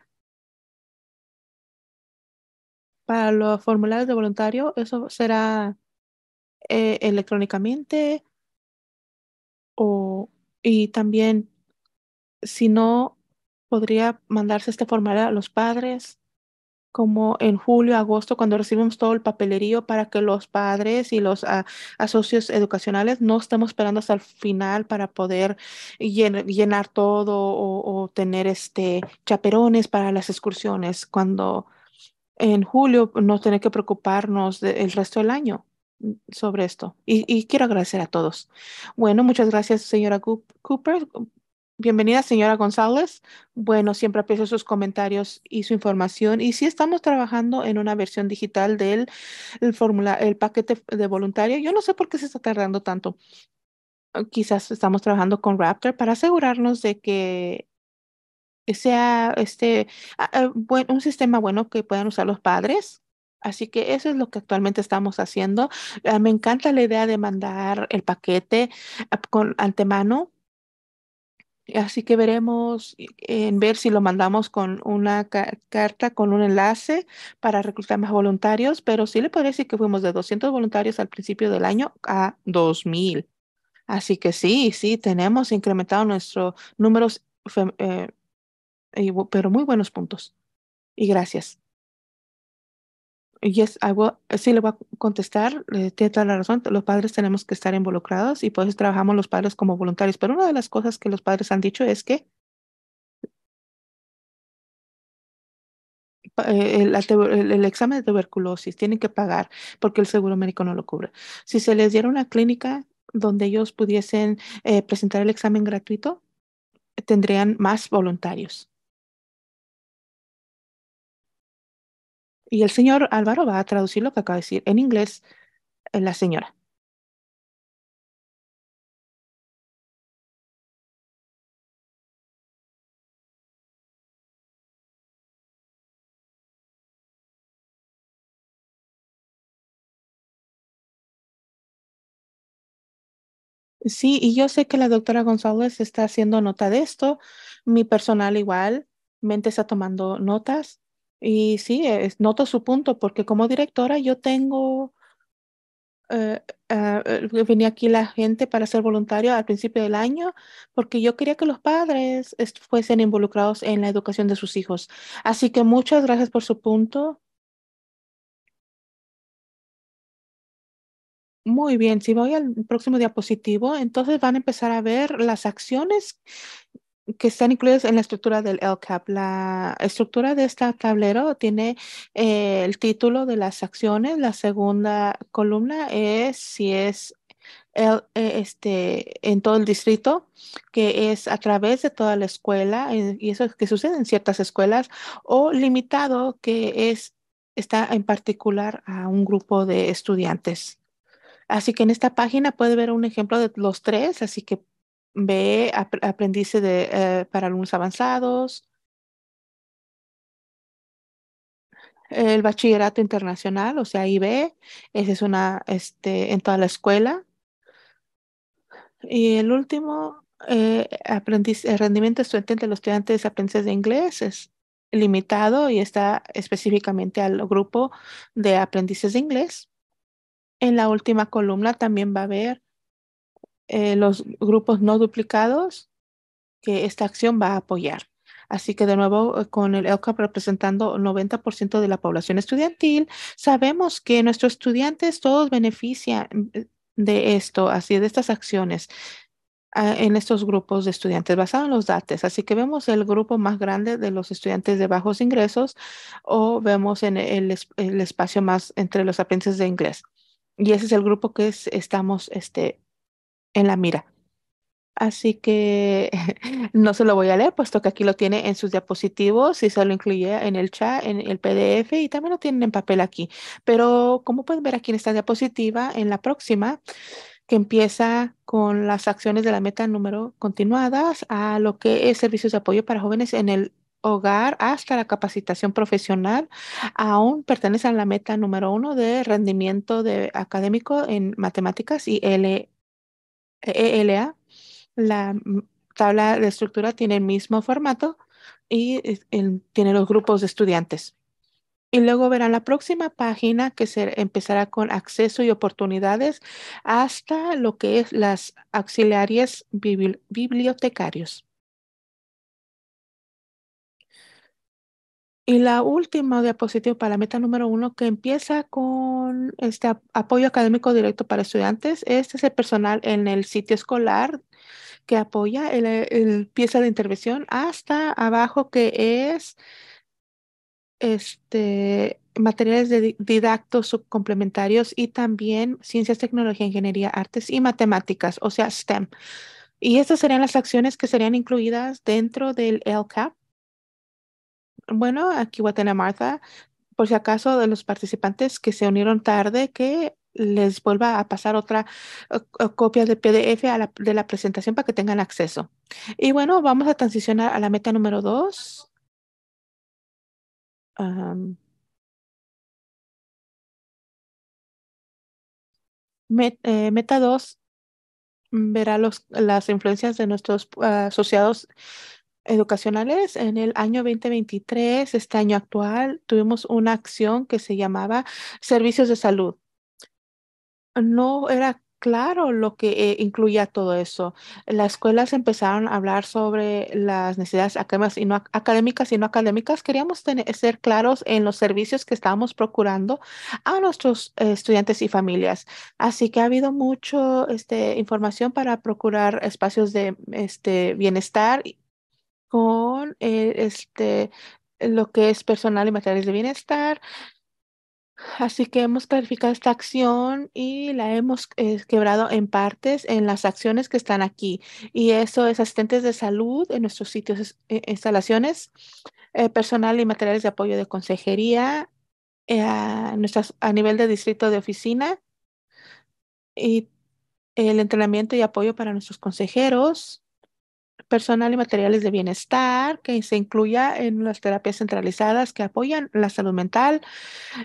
para los formularios de voluntario, eso será eh, electrónicamente o, y también, si no, podría mandarse este formulario a los padres como en julio, agosto, cuando recibimos todo el papelerío para que los padres y los asocios ah, educacionales no estemos esperando hasta el final para poder llenar todo o, tener este chaperones para las excursiones, cuando en julio no tener que preocuparnos del resto del año mm, sobre esto. Y, y, quiero agradecer a todos. Bueno, muchas gracias, señora Cooper, Bienvenida, señora González. Bueno, siempre aprecio sus comentarios y su información. Y sí estamos trabajando en una versión digital del el el paquete de voluntario. Yo no sé por qué se está tardando tanto. Quizás estamos trabajando con Raptor para asegurarnos de que sea este ah, ah, un sistema bueno que puedan usar los padres. Así que eso es lo que actualmente estamos haciendo. Ah, me encanta la idea de mandar el paquete con antemano Así que veremos eh, en ver si lo mandamos con una carta con un enlace para reclutar más voluntarios, pero sí le parece decir que fuimos de 200 voluntarios al principio del año a 2000. Así que sí, sí, tenemos incrementado nuestros números, eh, pero muy buenos puntos. Y gracias yes, I sí le voy a contestar, eh, tiene toda la razón, los padres tenemos que estar involucrados y por eso trabajamos los padres como voluntarios, pero una de las cosas que los padres han dicho es que eh, El, examen de tuberculosis, tienen que pagar porque el seguro médico no lo cubre. Si se les diera una clínica donde ellos pudiesen eh, presentar el examen gratuito, tendrían más voluntarios. Y el señor Álvaro va a traducir lo que acaba de decir en inglés eh, la señora. Sí, y yo sé que la doctora González está haciendo nota de esto. Mi personal igual, mente está tomando notas. Y sí, eh, noto su punto porque como directora yo tengo, eh, ah, eh, venía aquí la gente para ser voluntario al principio del año porque yo quería que los padres fuesen involucrados en la educación de sus hijos. Así que muchas gracias por su punto. Muy bien, si voy al próximo diapositivo, entonces van a empezar a ver las acciones que están incluidos en la estructura del LCAP. La estructura de este tablero tiene eh, el título de las acciones. La segunda columna es si es el, eh, este, en todo el distrito, que es a través de toda la escuela, y eso es que sucede en ciertas escuelas, o limitado, que es, está en particular a un grupo de estudiantes. Así que en esta página puede ver un ejemplo de los tres, así que B, aprendices de, eh, para alumnos avanzados. El bachillerato internacional, o sea, IB, esa es una este, en toda la escuela. Y el último, eh, aprendiz, el rendimiento estudiantil de los estudiantes aprendices de inglés es limitado y está específicamente al grupo de aprendices de inglés. En la última columna también va a haber eh, los grupos no duplicados que esta acción va a apoyar. Así que de nuevo, eh, con el EOCAP representando el 90% de la población estudiantil, sabemos que nuestros estudiantes todos benefician mm, eh, de esto, así de estas acciones en estos grupos de estudiantes basados en los datos. Así que vemos el grupo más grande de los estudiantes de bajos ingresos o vemos en el, espacio más entre los aprendices de inglés. Y ese es el grupo que estamos este, en la mira. Así que [laughs] no se lo voy a leer, puesto que aquí lo tiene en sus diapositivos y se lo incluye en el chat, en el PDF y también lo tienen en papel aquí. Pero como pueden ver aquí en esta diapositiva, en la próxima, que empieza con las acciones de la meta número continuadas a lo que es servicios de apoyo para jóvenes en el hogar hasta la capacitación profesional, aún pertenecen a la meta número uno de rendimiento de académico en matemáticas y L e. ELA, la tabla de estructura tiene el mismo formato y, tiene los grupos de estudiantes. Y luego verán la próxima página que se empezará con acceso y oportunidades hasta lo que es las auxiliares bibliotecarios. Y la última diapositiva para la meta número uno que empieza con este apoyo académico directo para estudiantes. Este es el personal en el sitio escolar que apoya el, eh, pieza de intervención hasta abajo que es este materiales de didactos complementarios y también ciencias, tecnología, ingeniería, artes y matemáticas, o sea, STEM. Y estas serían las acciones que serían incluidas dentro del LCAP bueno, aquí va a tener Martha. Por si acaso de los participantes que se unieron tarde, que les vuelva a pasar otra copia de PDF de la presentación para que tengan acceso. Y bueno, vamos a transicionar a la meta número dos. Eh, meta dos verá los, las influencias de nuestros ah, asociados educacionales. En el año 2023, este año actual, tuvimos una acción que se llamaba Servicios de Salud. No era claro lo que eh, incluía todo eso. Las escuelas empezaron a hablar sobre las necesidades académicas y no, académicas académicas. Queríamos ser claros en los servicios que estábamos procurando a nuestros eh, estudiantes y familias. Así que ha habido mucho este, información para procurar espacios de este, bienestar con eh, este, lo que es personal y materiales de bienestar. Así que hemos clarificado esta acción y la hemos eh, quebrado en partes en las acciones que están aquí. Y eso es asistentes de salud en nuestros sitios, eh, instalaciones, personal y materiales de apoyo de consejería, a, nuestras, a nivel de distrito de oficina y el entrenamiento y apoyo para nuestros consejeros personal y materiales de bienestar, que se incluya en las terapias centralizadas que apoyan la salud mental,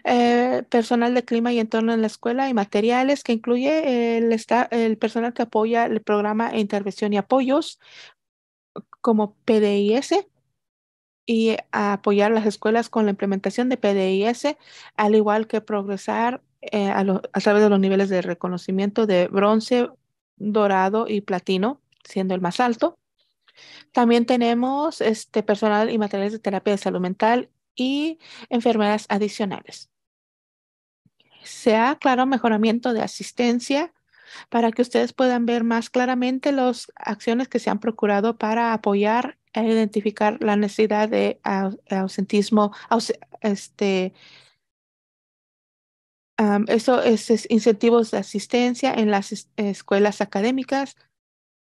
eh, personal de clima y entorno en la escuela y materiales que incluye el, el personal que apoya el programa de intervención y apoyos como PDIS y a apoyar las escuelas con la implementación de PDIS, al igual que progresar eh, a, lo, a través de los niveles de reconocimiento de bronce, dorado y platino siendo el más alto. También tenemos este personal y materiales de terapia de salud mental y enfermedades adicionales. Se ha claro mejoramiento de asistencia para que ustedes puedan ver más claramente las acciones que se han procurado para apoyar e identificar la necesidad de ausentismo, este, eso es, es, incentivos de asistencia en las escuelas académicas.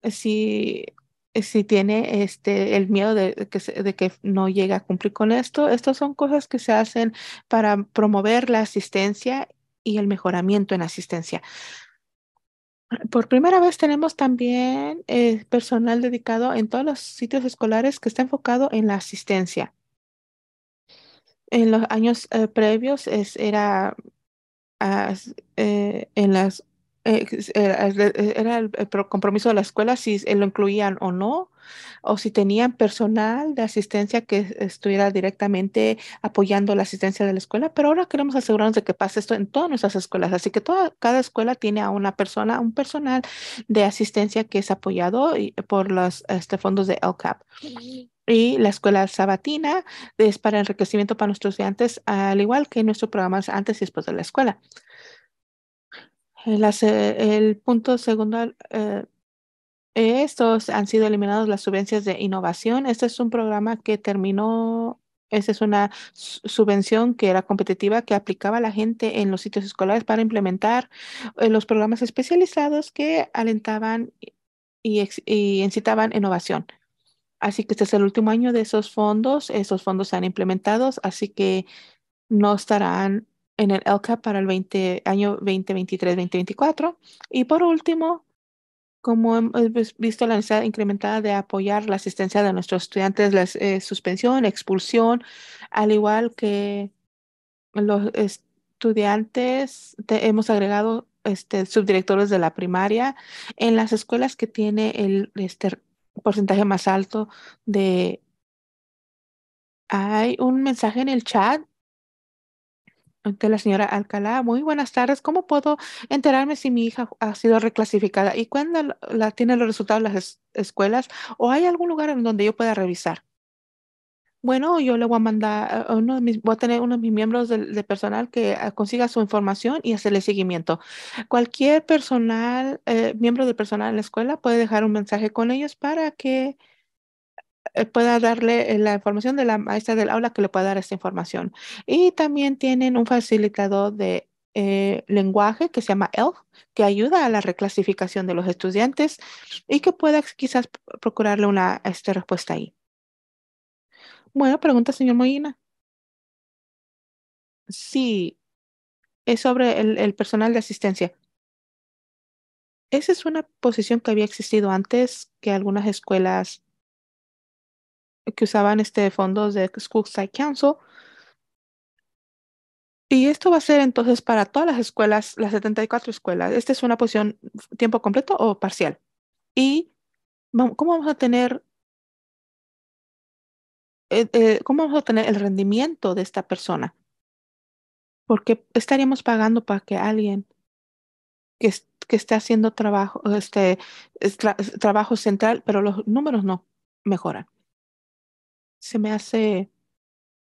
Si eh, si tiene este el miedo de que, no llegue a cumplir con esto. Estas son cosas que se hacen para promover la asistencia y el mejoramiento en asistencia. Por primera vez tenemos también eh, personal dedicado en todos los sitios escolares que está enfocado en la asistencia. En los años eh, previos era en las eh, eh, era el, compromiso de la escuela si lo incluían o no, o si tenían personal de asistencia que estuviera directamente apoyando la asistencia de la escuela, pero ahora queremos asegurarnos de que pase esto en todas nuestras escuelas, así que toda, cada escuela tiene a una persona, un personal de asistencia que es apoyado por los este, fondos de LCAP y la escuela sabatina es para enriquecimiento para nuestros estudiantes, al igual que nuestros programas antes y después de la escuela el punto segundo, eh, eh, estos han sido eliminados las subvenciones de innovación. Este es un programa que terminó esa es una subvención que era competitiva que aplicaba a la gente en los sitios escolares para implementar eh, los programas especializados que alentaban y, y, incitaban innovación. Así que este es el último año de esos fondos. Esos fondos se han implementado, así que no estarán en el ELCAP para el año 2023-2024. Y por último, como hemos visto la necesidad incrementada de apoyar la asistencia de nuestros estudiantes, la eh, suspensión, expulsión, al igual que los estudiantes, hemos agregado este, subdirectores de la primaria en las escuelas que tiene el este, porcentaje más alto de... Hay un mensaje en el chat la señora Alcalá. Muy buenas tardes. ¿Cómo puedo enterarme si mi hija ha sido reclasificada y cuándo la, tienen los resultados las escuelas o hay algún lugar en donde yo pueda revisar? Bueno, yo le voy a mandar, eh, uno de mis, voy a tener uno de mis miembros de, personal que eh, consiga su información y hacerle seguimiento. Cualquier personal, eh, miembro de personal en la escuela puede dejar un mensaje con ellos para que eh, pueda darle eh, la información de la maestra del aula que le pueda dar esta información. Y también tienen un facilitador de eh, lenguaje que se llama ELF, que ayuda a la reclasificación de los estudiantes y que pueda quizás procurarle una esta respuesta ahí. Bueno, pregunta, señor Moina. Sí, es sobre el personal de asistencia. Esa es una posición que había existido antes, que algunas escuelas que usaban este fondos de Schoolside Council. Y esto va a ser entonces para todas las escuelas, las 74 escuelas. Esta es una posición tiempo completo o parcial. ¿Y cómo vamos a tener eh, eh, cómo vamos a tener el rendimiento de esta persona? Porque estaríamos pagando para que alguien que, esté haciendo trabajo, este, trabajo central, pero los números no mejoran se me hace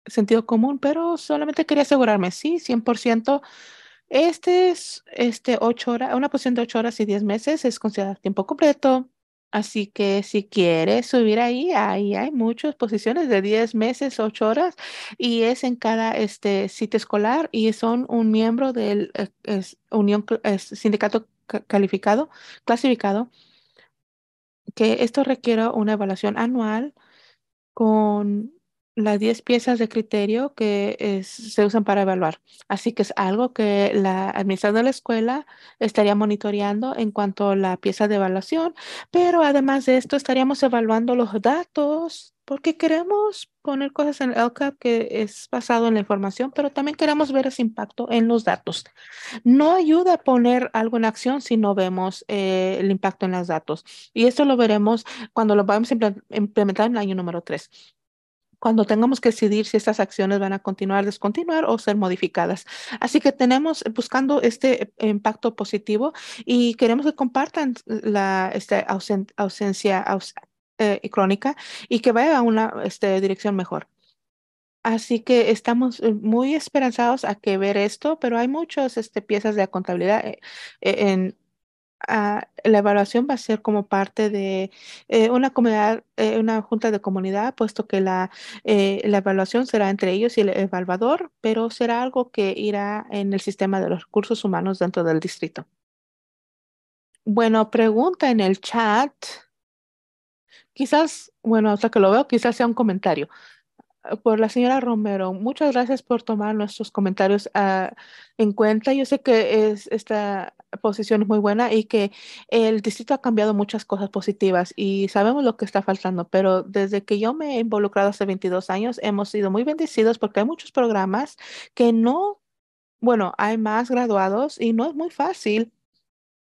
sentido común, pero solamente quería asegurarme, sí, 100%. Este es este 8 horas, una posición de 8 horas y 10 meses es considerada tiempo completo. Así que si quieres subir ahí, ahí hay muchas posiciones de 10 meses, 8 horas, y es en cada este, sitio escolar y son un miembro del eh, sindicato calificado, clasificado, que esto requiere una evaluación anual con las 10 piezas de criterio que se usan para evaluar. Así que es algo que la administración de la escuela estaría monitoreando en cuanto a la pieza de evaluación, pero además de esto estaríamos evaluando los datos porque queremos poner cosas en el LCAP que es basado en la información, pero también queremos ver ese impacto en los datos. No ayuda a poner algo en acción si no vemos eh, el impacto en los datos. Y esto lo veremos cuando lo vamos a implementar en el año número 3 cuando tengamos que decidir si estas acciones van a continuar, descontinuar o ser modificadas. Así que tenemos buscando este impacto positivo y queremos que compartan la esta ausencia, eh, y crónica y que vaya a una este, dirección mejor. Así que estamos eh, muy esperanzados a que ver esto, pero hay muchas este, piezas de contabilidad eh, e-, en, ah, la evaluación va a ser como parte de una comunidad, una junta de comunidad, puesto que la, evaluación será entre ellos y el evaluador, pero será algo que irá en el sistema de los recursos humanos dentro del distrito. Bueno, pregunta en el chat. Quizás, bueno, hasta que lo veo, quizás sea un comentario. Por la señora Romero, muchas gracias por tomar nuestros comentarios ah, en cuenta. Yo sé que es, esta posición es muy buena y que el distrito ha cambiado muchas cosas positivas y sabemos lo que está faltando, pero desde que yo me he involucrado hace 22 años, hemos sido muy bendecidos porque hay muchos programas que no, bueno, hay más graduados y no es muy fácil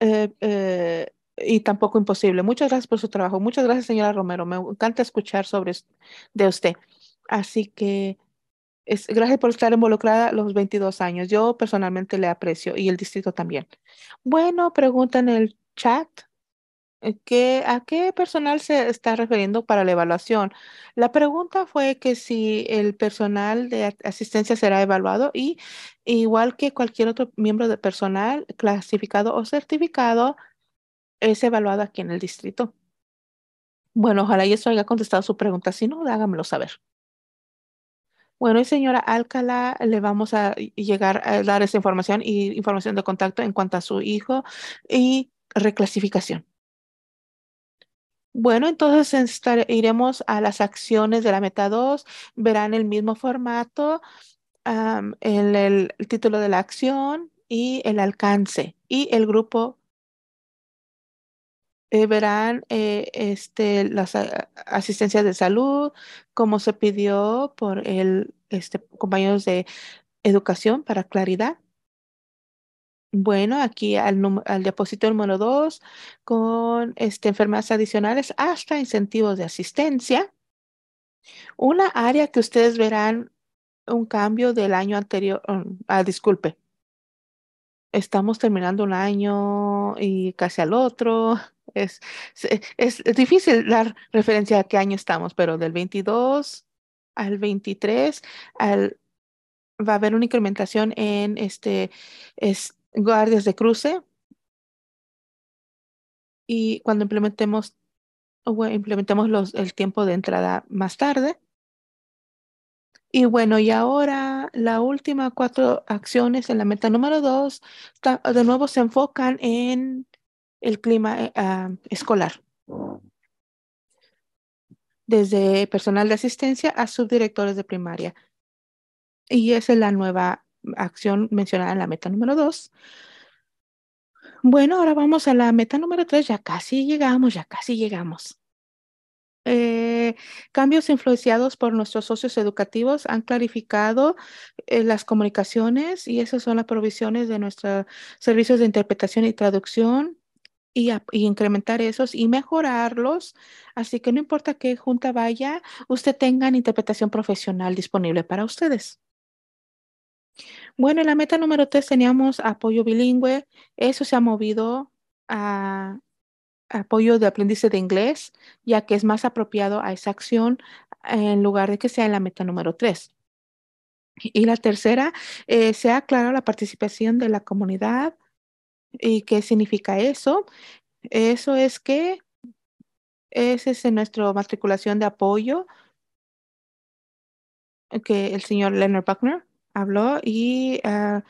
eh, eh, y tampoco imposible. Muchas gracias por su trabajo. Muchas gracias, señora Romero. Me encanta escuchar sobre de usted. Así que gracias por estar involucrada los 22 años. Yo personalmente le aprecio y el distrito también. Bueno, pregunta en el chat. Eh, ¿A qué personal se está refiriendo para la evaluación? La pregunta fue que si el personal de asistencia será evaluado y igual que cualquier otro miembro de personal clasificado o certificado, es evaluado aquí en el distrito. Bueno, ojalá y eso haya contestado su pregunta. Si no, hágamelo saber. Bueno, y señora Alcalá, le vamos a llegar a dar esa información y información de contacto en cuanto a su hijo y reclasificación. Bueno, entonces iremos a las acciones de la meta 2. Verán el mismo formato, el título de la acción y el alcance y el grupo eh, verán eh, este, las asistencias de salud, como se pidió por el este, compañeros de educación para claridad. Bueno, aquí al, al diapositivo número 2, con este, enfermedades adicionales hasta incentivos de asistencia. Una área que ustedes verán un cambio del año anterior, um, ah, disculpe, estamos terminando un año y casi al otro. Es, es, difícil dar referencia a qué año estamos, pero del 22 al 23 al, va a haber una incrementación en este, es, guardias de cruce. Y cuando implementemos, implementemos los, el tiempo de entrada más tarde. Y bueno, y ahora la última cuatro acciones en la meta número dos, de nuevo se enfocan en el clima eh, ah, escolar, desde personal de asistencia a subdirectores de primaria. Y esa es la nueva acción mencionada en la meta número dos. Bueno, ahora vamos a la meta número tres. ya casi llegamos, ya casi llegamos. Eh, cambios influenciados por nuestros socios educativos han clarificado eh, las comunicaciones y esas son las provisiones de nuestros servicios de interpretación y traducción, y, incrementar esos y mejorarlos. Así que no importa qué junta vaya, usted tenga interpretación profesional disponible para ustedes. Bueno, en la meta número tres teníamos apoyo bilingüe. Eso se ha movido a apoyo de aprendizaje de inglés, ya que es más apropiado a esa acción en lugar de que sea en la meta número tres. Y la tercera, eh, se ha aclarado la participación de la comunidad ¿Y qué significa eso? Eso es que ese es nuestro nuestra matriculación de apoyo que el señor Leonard Buckner habló y, ah,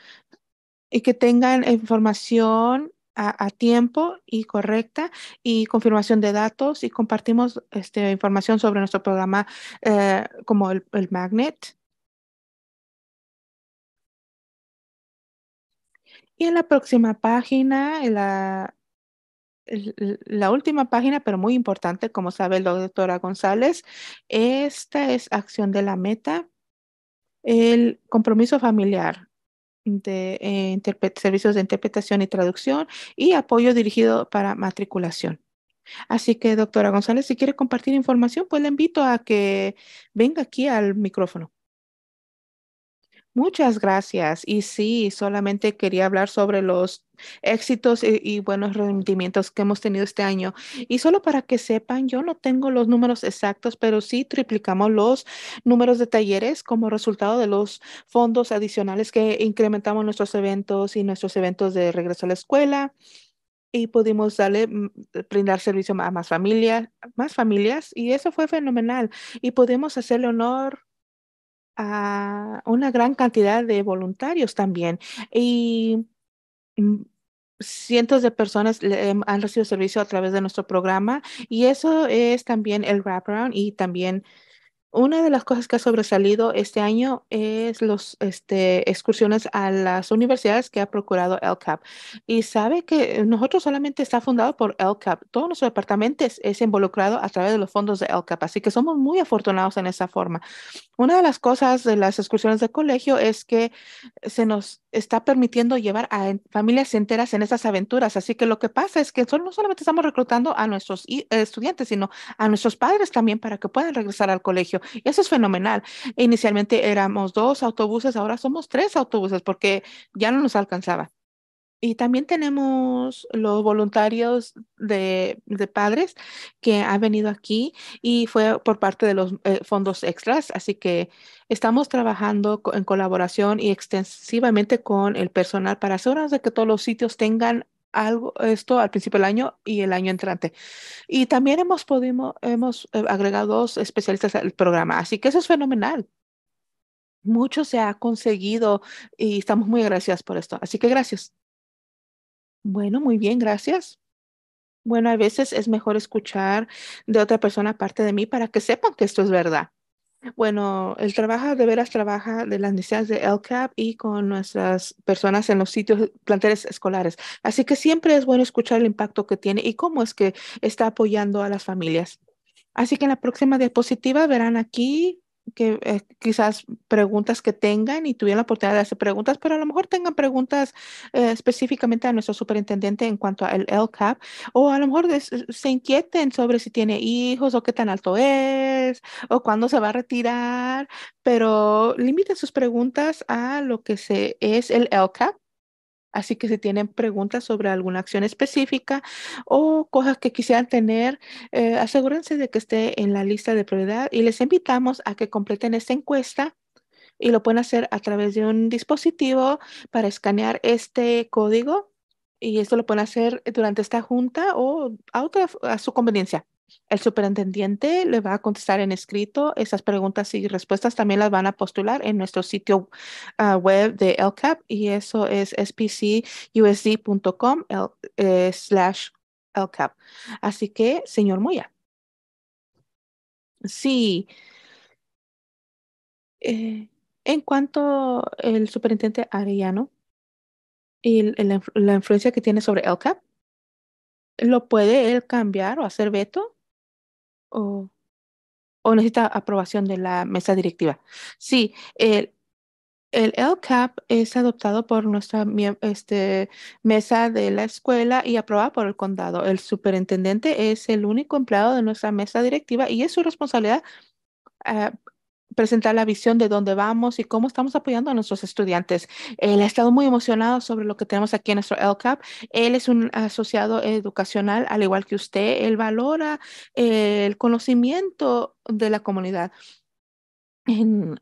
y que tengan información a, tiempo y correcta y confirmación de datos y compartimos este, información sobre nuestro programa eh, como el Magnet Y en la próxima página, la, última página, pero muy importante, como sabe la doctora González, esta es acción de la meta, el compromiso familiar de eh, servicios de interpretación y traducción y apoyo dirigido para matriculación. Así que, doctora González, si quiere compartir información, pues le invito a que venga aquí al micrófono. Muchas gracias. Y sí, solamente quería hablar sobre los éxitos y, buenos rendimientos que hemos tenido este año. Y solo para que sepan, yo no tengo los números exactos, pero sí triplicamos los números de talleres como resultado de los fondos adicionales que incrementamos nuestros eventos y nuestros eventos de regreso a la escuela. Y pudimos darle, mm, brindar servicio a más familias, más familias, y eso fue fenomenal. Y pudimos hacerle honor a una gran cantidad de voluntarios también y mm, cientos de personas em, han recibido servicio a través de nuestro programa y eso es también el wraparound y también una de las cosas que ha sobresalido este año es las este, excursiones a las universidades que ha procurado LCAP. Y sabe que nosotros solamente está fundado por LCAP. Todos nuestros departamentos es involucrado a través de los fondos de LCAP. Así que somos muy afortunados en esa forma. Una de las cosas de las excursiones de colegio es que se nos está permitiendo llevar a familias enteras en esas aventuras. Así que lo que pasa es que no solamente estamos reclutando a nuestros eh, estudiantes, sino a nuestros padres también para que puedan regresar al colegio. Y eso es fenomenal. Inicialmente éramos dos autobuses, ahora somos tres autobuses porque ya no nos alcanzaba. Y también tenemos los voluntarios de, de, padres que han venido aquí y fue por parte de los eh, fondos extras. Así que estamos trabajando en colaboración y extensivamente con el personal para asegurarnos de que todos los sitios tengan algo esto al principio del año y el año entrante. Y también hemos podido, hemos eh, agregado dos especialistas al programa. Así que eso es fenomenal mucho se ha conseguido y estamos muy agradecidas por esto. Así que gracias. Bueno, muy bien, gracias. Bueno, a veces es mejor escuchar de otra persona aparte de mí para que sepan que esto es verdad. Bueno, el trabajo de veras trabaja de las necesidades de LCAP y con nuestras personas en los sitios planteles escolares. Así que siempre es bueno escuchar el impacto que tiene y cómo es que está apoyando a las familias. Así que en la próxima diapositiva verán aquí que eh, quizás preguntas que tengan y tuvieron la oportunidad de hacer preguntas, pero a lo mejor tengan preguntas eh, específicamente a nuestro superintendente en cuanto al LCAP, o a lo mejor eh, se inquieten sobre si tiene hijos o qué tan alto es, o cuándo se va a retirar, pero limiten sus preguntas a lo que se, es el LCAP Así que si tienen preguntas sobre alguna acción específica o cosas que quisieran tener, eh, asegúrense de que esté en la lista de prioridad y les invitamos a que completen esta encuesta y lo pueden hacer a través de un dispositivo para escanear este código y esto lo pueden hacer durante esta junta o a su conveniencia. El superintendente le va a contestar en escrito. Esas preguntas y respuestas también las van a postular en nuestro sitio ah, web de LCAP y eso es spcusd.com eh, slash LCAP. Así que, señor Moya. Sí. Eh, en cuanto el superintendente Arellano y la influencia que tiene sobre LCAP, lo puede él cambiar o hacer veto o, necesita aprobación de la mesa directiva. Sí, el, el LCAP es adoptado por nuestra este, mesa de la escuela y aprobado por el condado. El superintendente es el único empleado de nuestra mesa directiva y es su responsabilidad ah, presentar la visión de dónde vamos y cómo estamos apoyando a nuestros estudiantes. Él ha estado muy emocionado sobre lo que tenemos aquí en nuestro LCAP. Él es un asociado educacional, al igual que usted. Él valora el conocimiento de la comunidad.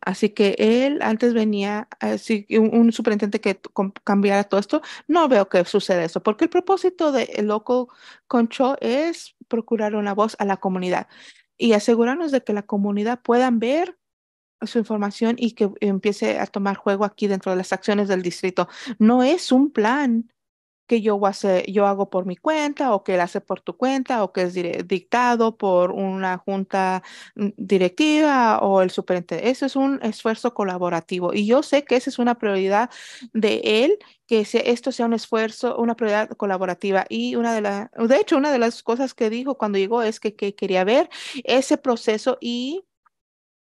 así que él antes venía, así, un, superintendente que cambiara todo esto, no veo que suceda eso, porque el propósito de Local Control es procurar una voz a la comunidad y asegurarnos de que la comunidad puedan ver su información y que empiece a tomar juego aquí dentro de las acciones del distrito. No es un plan que yo, hago por mi cuenta o que él hace por tu cuenta o que es dictado por una junta mm, directiva o el superintendente. Eso es un esfuerzo colaborativo y yo sé que esa es una prioridad de él, que esto sea un esfuerzo, una prioridad colaborativa. Y una de las, de hecho, una de las cosas que dijo cuando llegó es que quería ver ese proceso y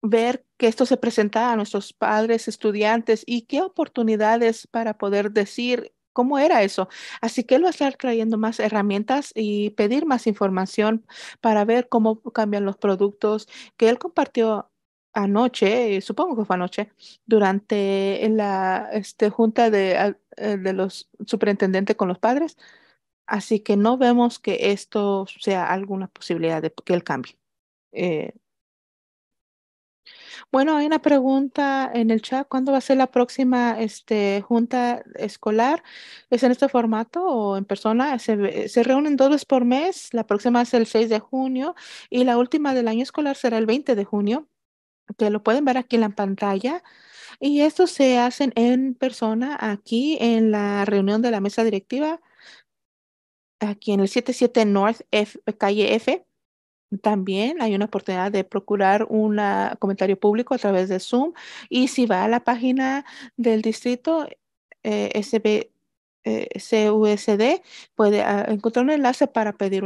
ver que esto se presenta a nuestros padres, estudiantes y qué oportunidades para poder decir cómo era eso. Así que él va a estar trayendo más herramientas y pedir más información para ver cómo cambian los productos que él compartió anoche, supongo que fue anoche, durante la este, junta de, eh, de los superintendentes con los padres. Así que no vemos que esto sea alguna posibilidad de que él cambie. Eh, bueno, hay una pregunta en el chat. ¿Cuándo va a ser la próxima este, junta escolar? ¿Es en este formato o en persona? Se, reúnen dos veces por mes. La próxima es el 6 de junio y la última del año escolar será el 20 de junio, que lo pueden ver aquí en la pantalla. Y esto se hacen en persona aquí en la reunión de la mesa directiva, aquí en el 77 North F, calle F también hay una oportunidad de procurar un ah, comentario público a través de Zoom. Y si va a la página del distrito eh, SB, eh, CUSD, puede ah, encontrar un enlace para pedir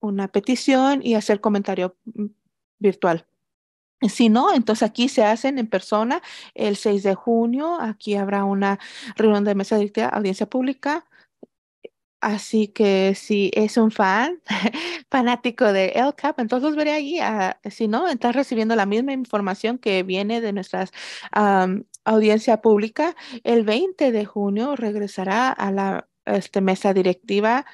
una petición y hacer comentario mm, virtual. Si no, entonces aquí se hacen en persona el 6 de junio. Aquí habrá una reunión de mesa directiva, audiencia pública Así que si es un fan, [laughs] fanático de El entonces veré allí. Ah, si no, estás recibiendo la misma información que viene de nuestra audiencia pública. El 20 de junio regresará a la este, mesa directiva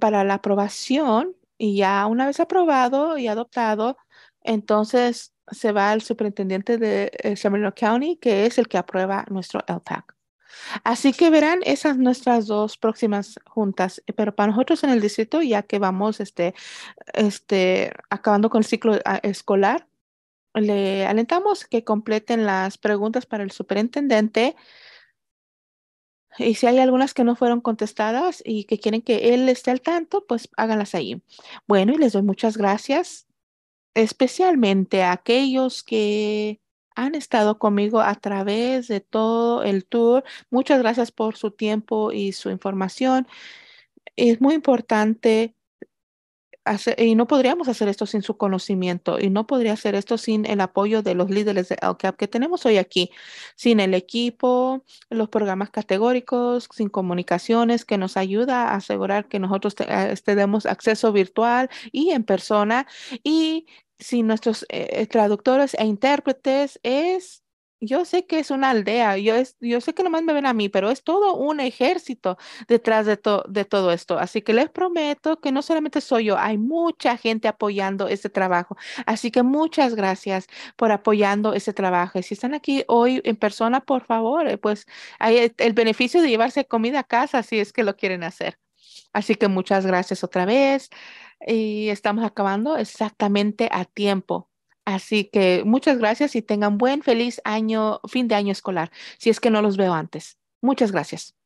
para la aprobación y ya una vez aprobado y adoptado, entonces se va al superintendente de eh, County, que es el que aprueba nuestro LPAC. Así que verán esas nuestras dos próximas juntas, eh, pero para nosotros en el distrito, ya que vamos este, este, acabando con el ciclo ah, escolar, le alentamos que completen las preguntas para el superintendente. Y si hay algunas que no fueron contestadas y que quieren que él esté al tanto, pues háganlas ahí. Bueno, y les doy muchas gracias, especialmente a aquellos que han estado conmigo a través de todo el tour. Muchas gracias por su tiempo y su información. Es muy importante y no podríamos hacer esto sin su conocimiento y no podría hacer esto sin el apoyo de los líderes de LCAP que tenemos hoy aquí, sin el equipo, los programas categóricos, sin comunicaciones que nos ayuda a asegurar que nosotros tenemos eh, este, acceso virtual y en persona y si nuestros eh, eh, traductores e intérpretes es, yo sé que es una aldea, yo, es, yo sé que nomás me ven a mí, pero es todo un ejército detrás de, de todo esto. Así que les prometo que no solamente soy yo, hay mucha gente apoyando este trabajo. Así que muchas gracias por apoyando este trabajo. Y si están aquí hoy en persona, por favor, eh, pues hay el beneficio de llevarse comida a casa si es que lo quieren hacer. Así que muchas gracias otra vez y estamos acabando exactamente a tiempo. Así que muchas gracias y tengan buen, feliz año, fin de año escolar, si es que no los veo antes. Muchas gracias.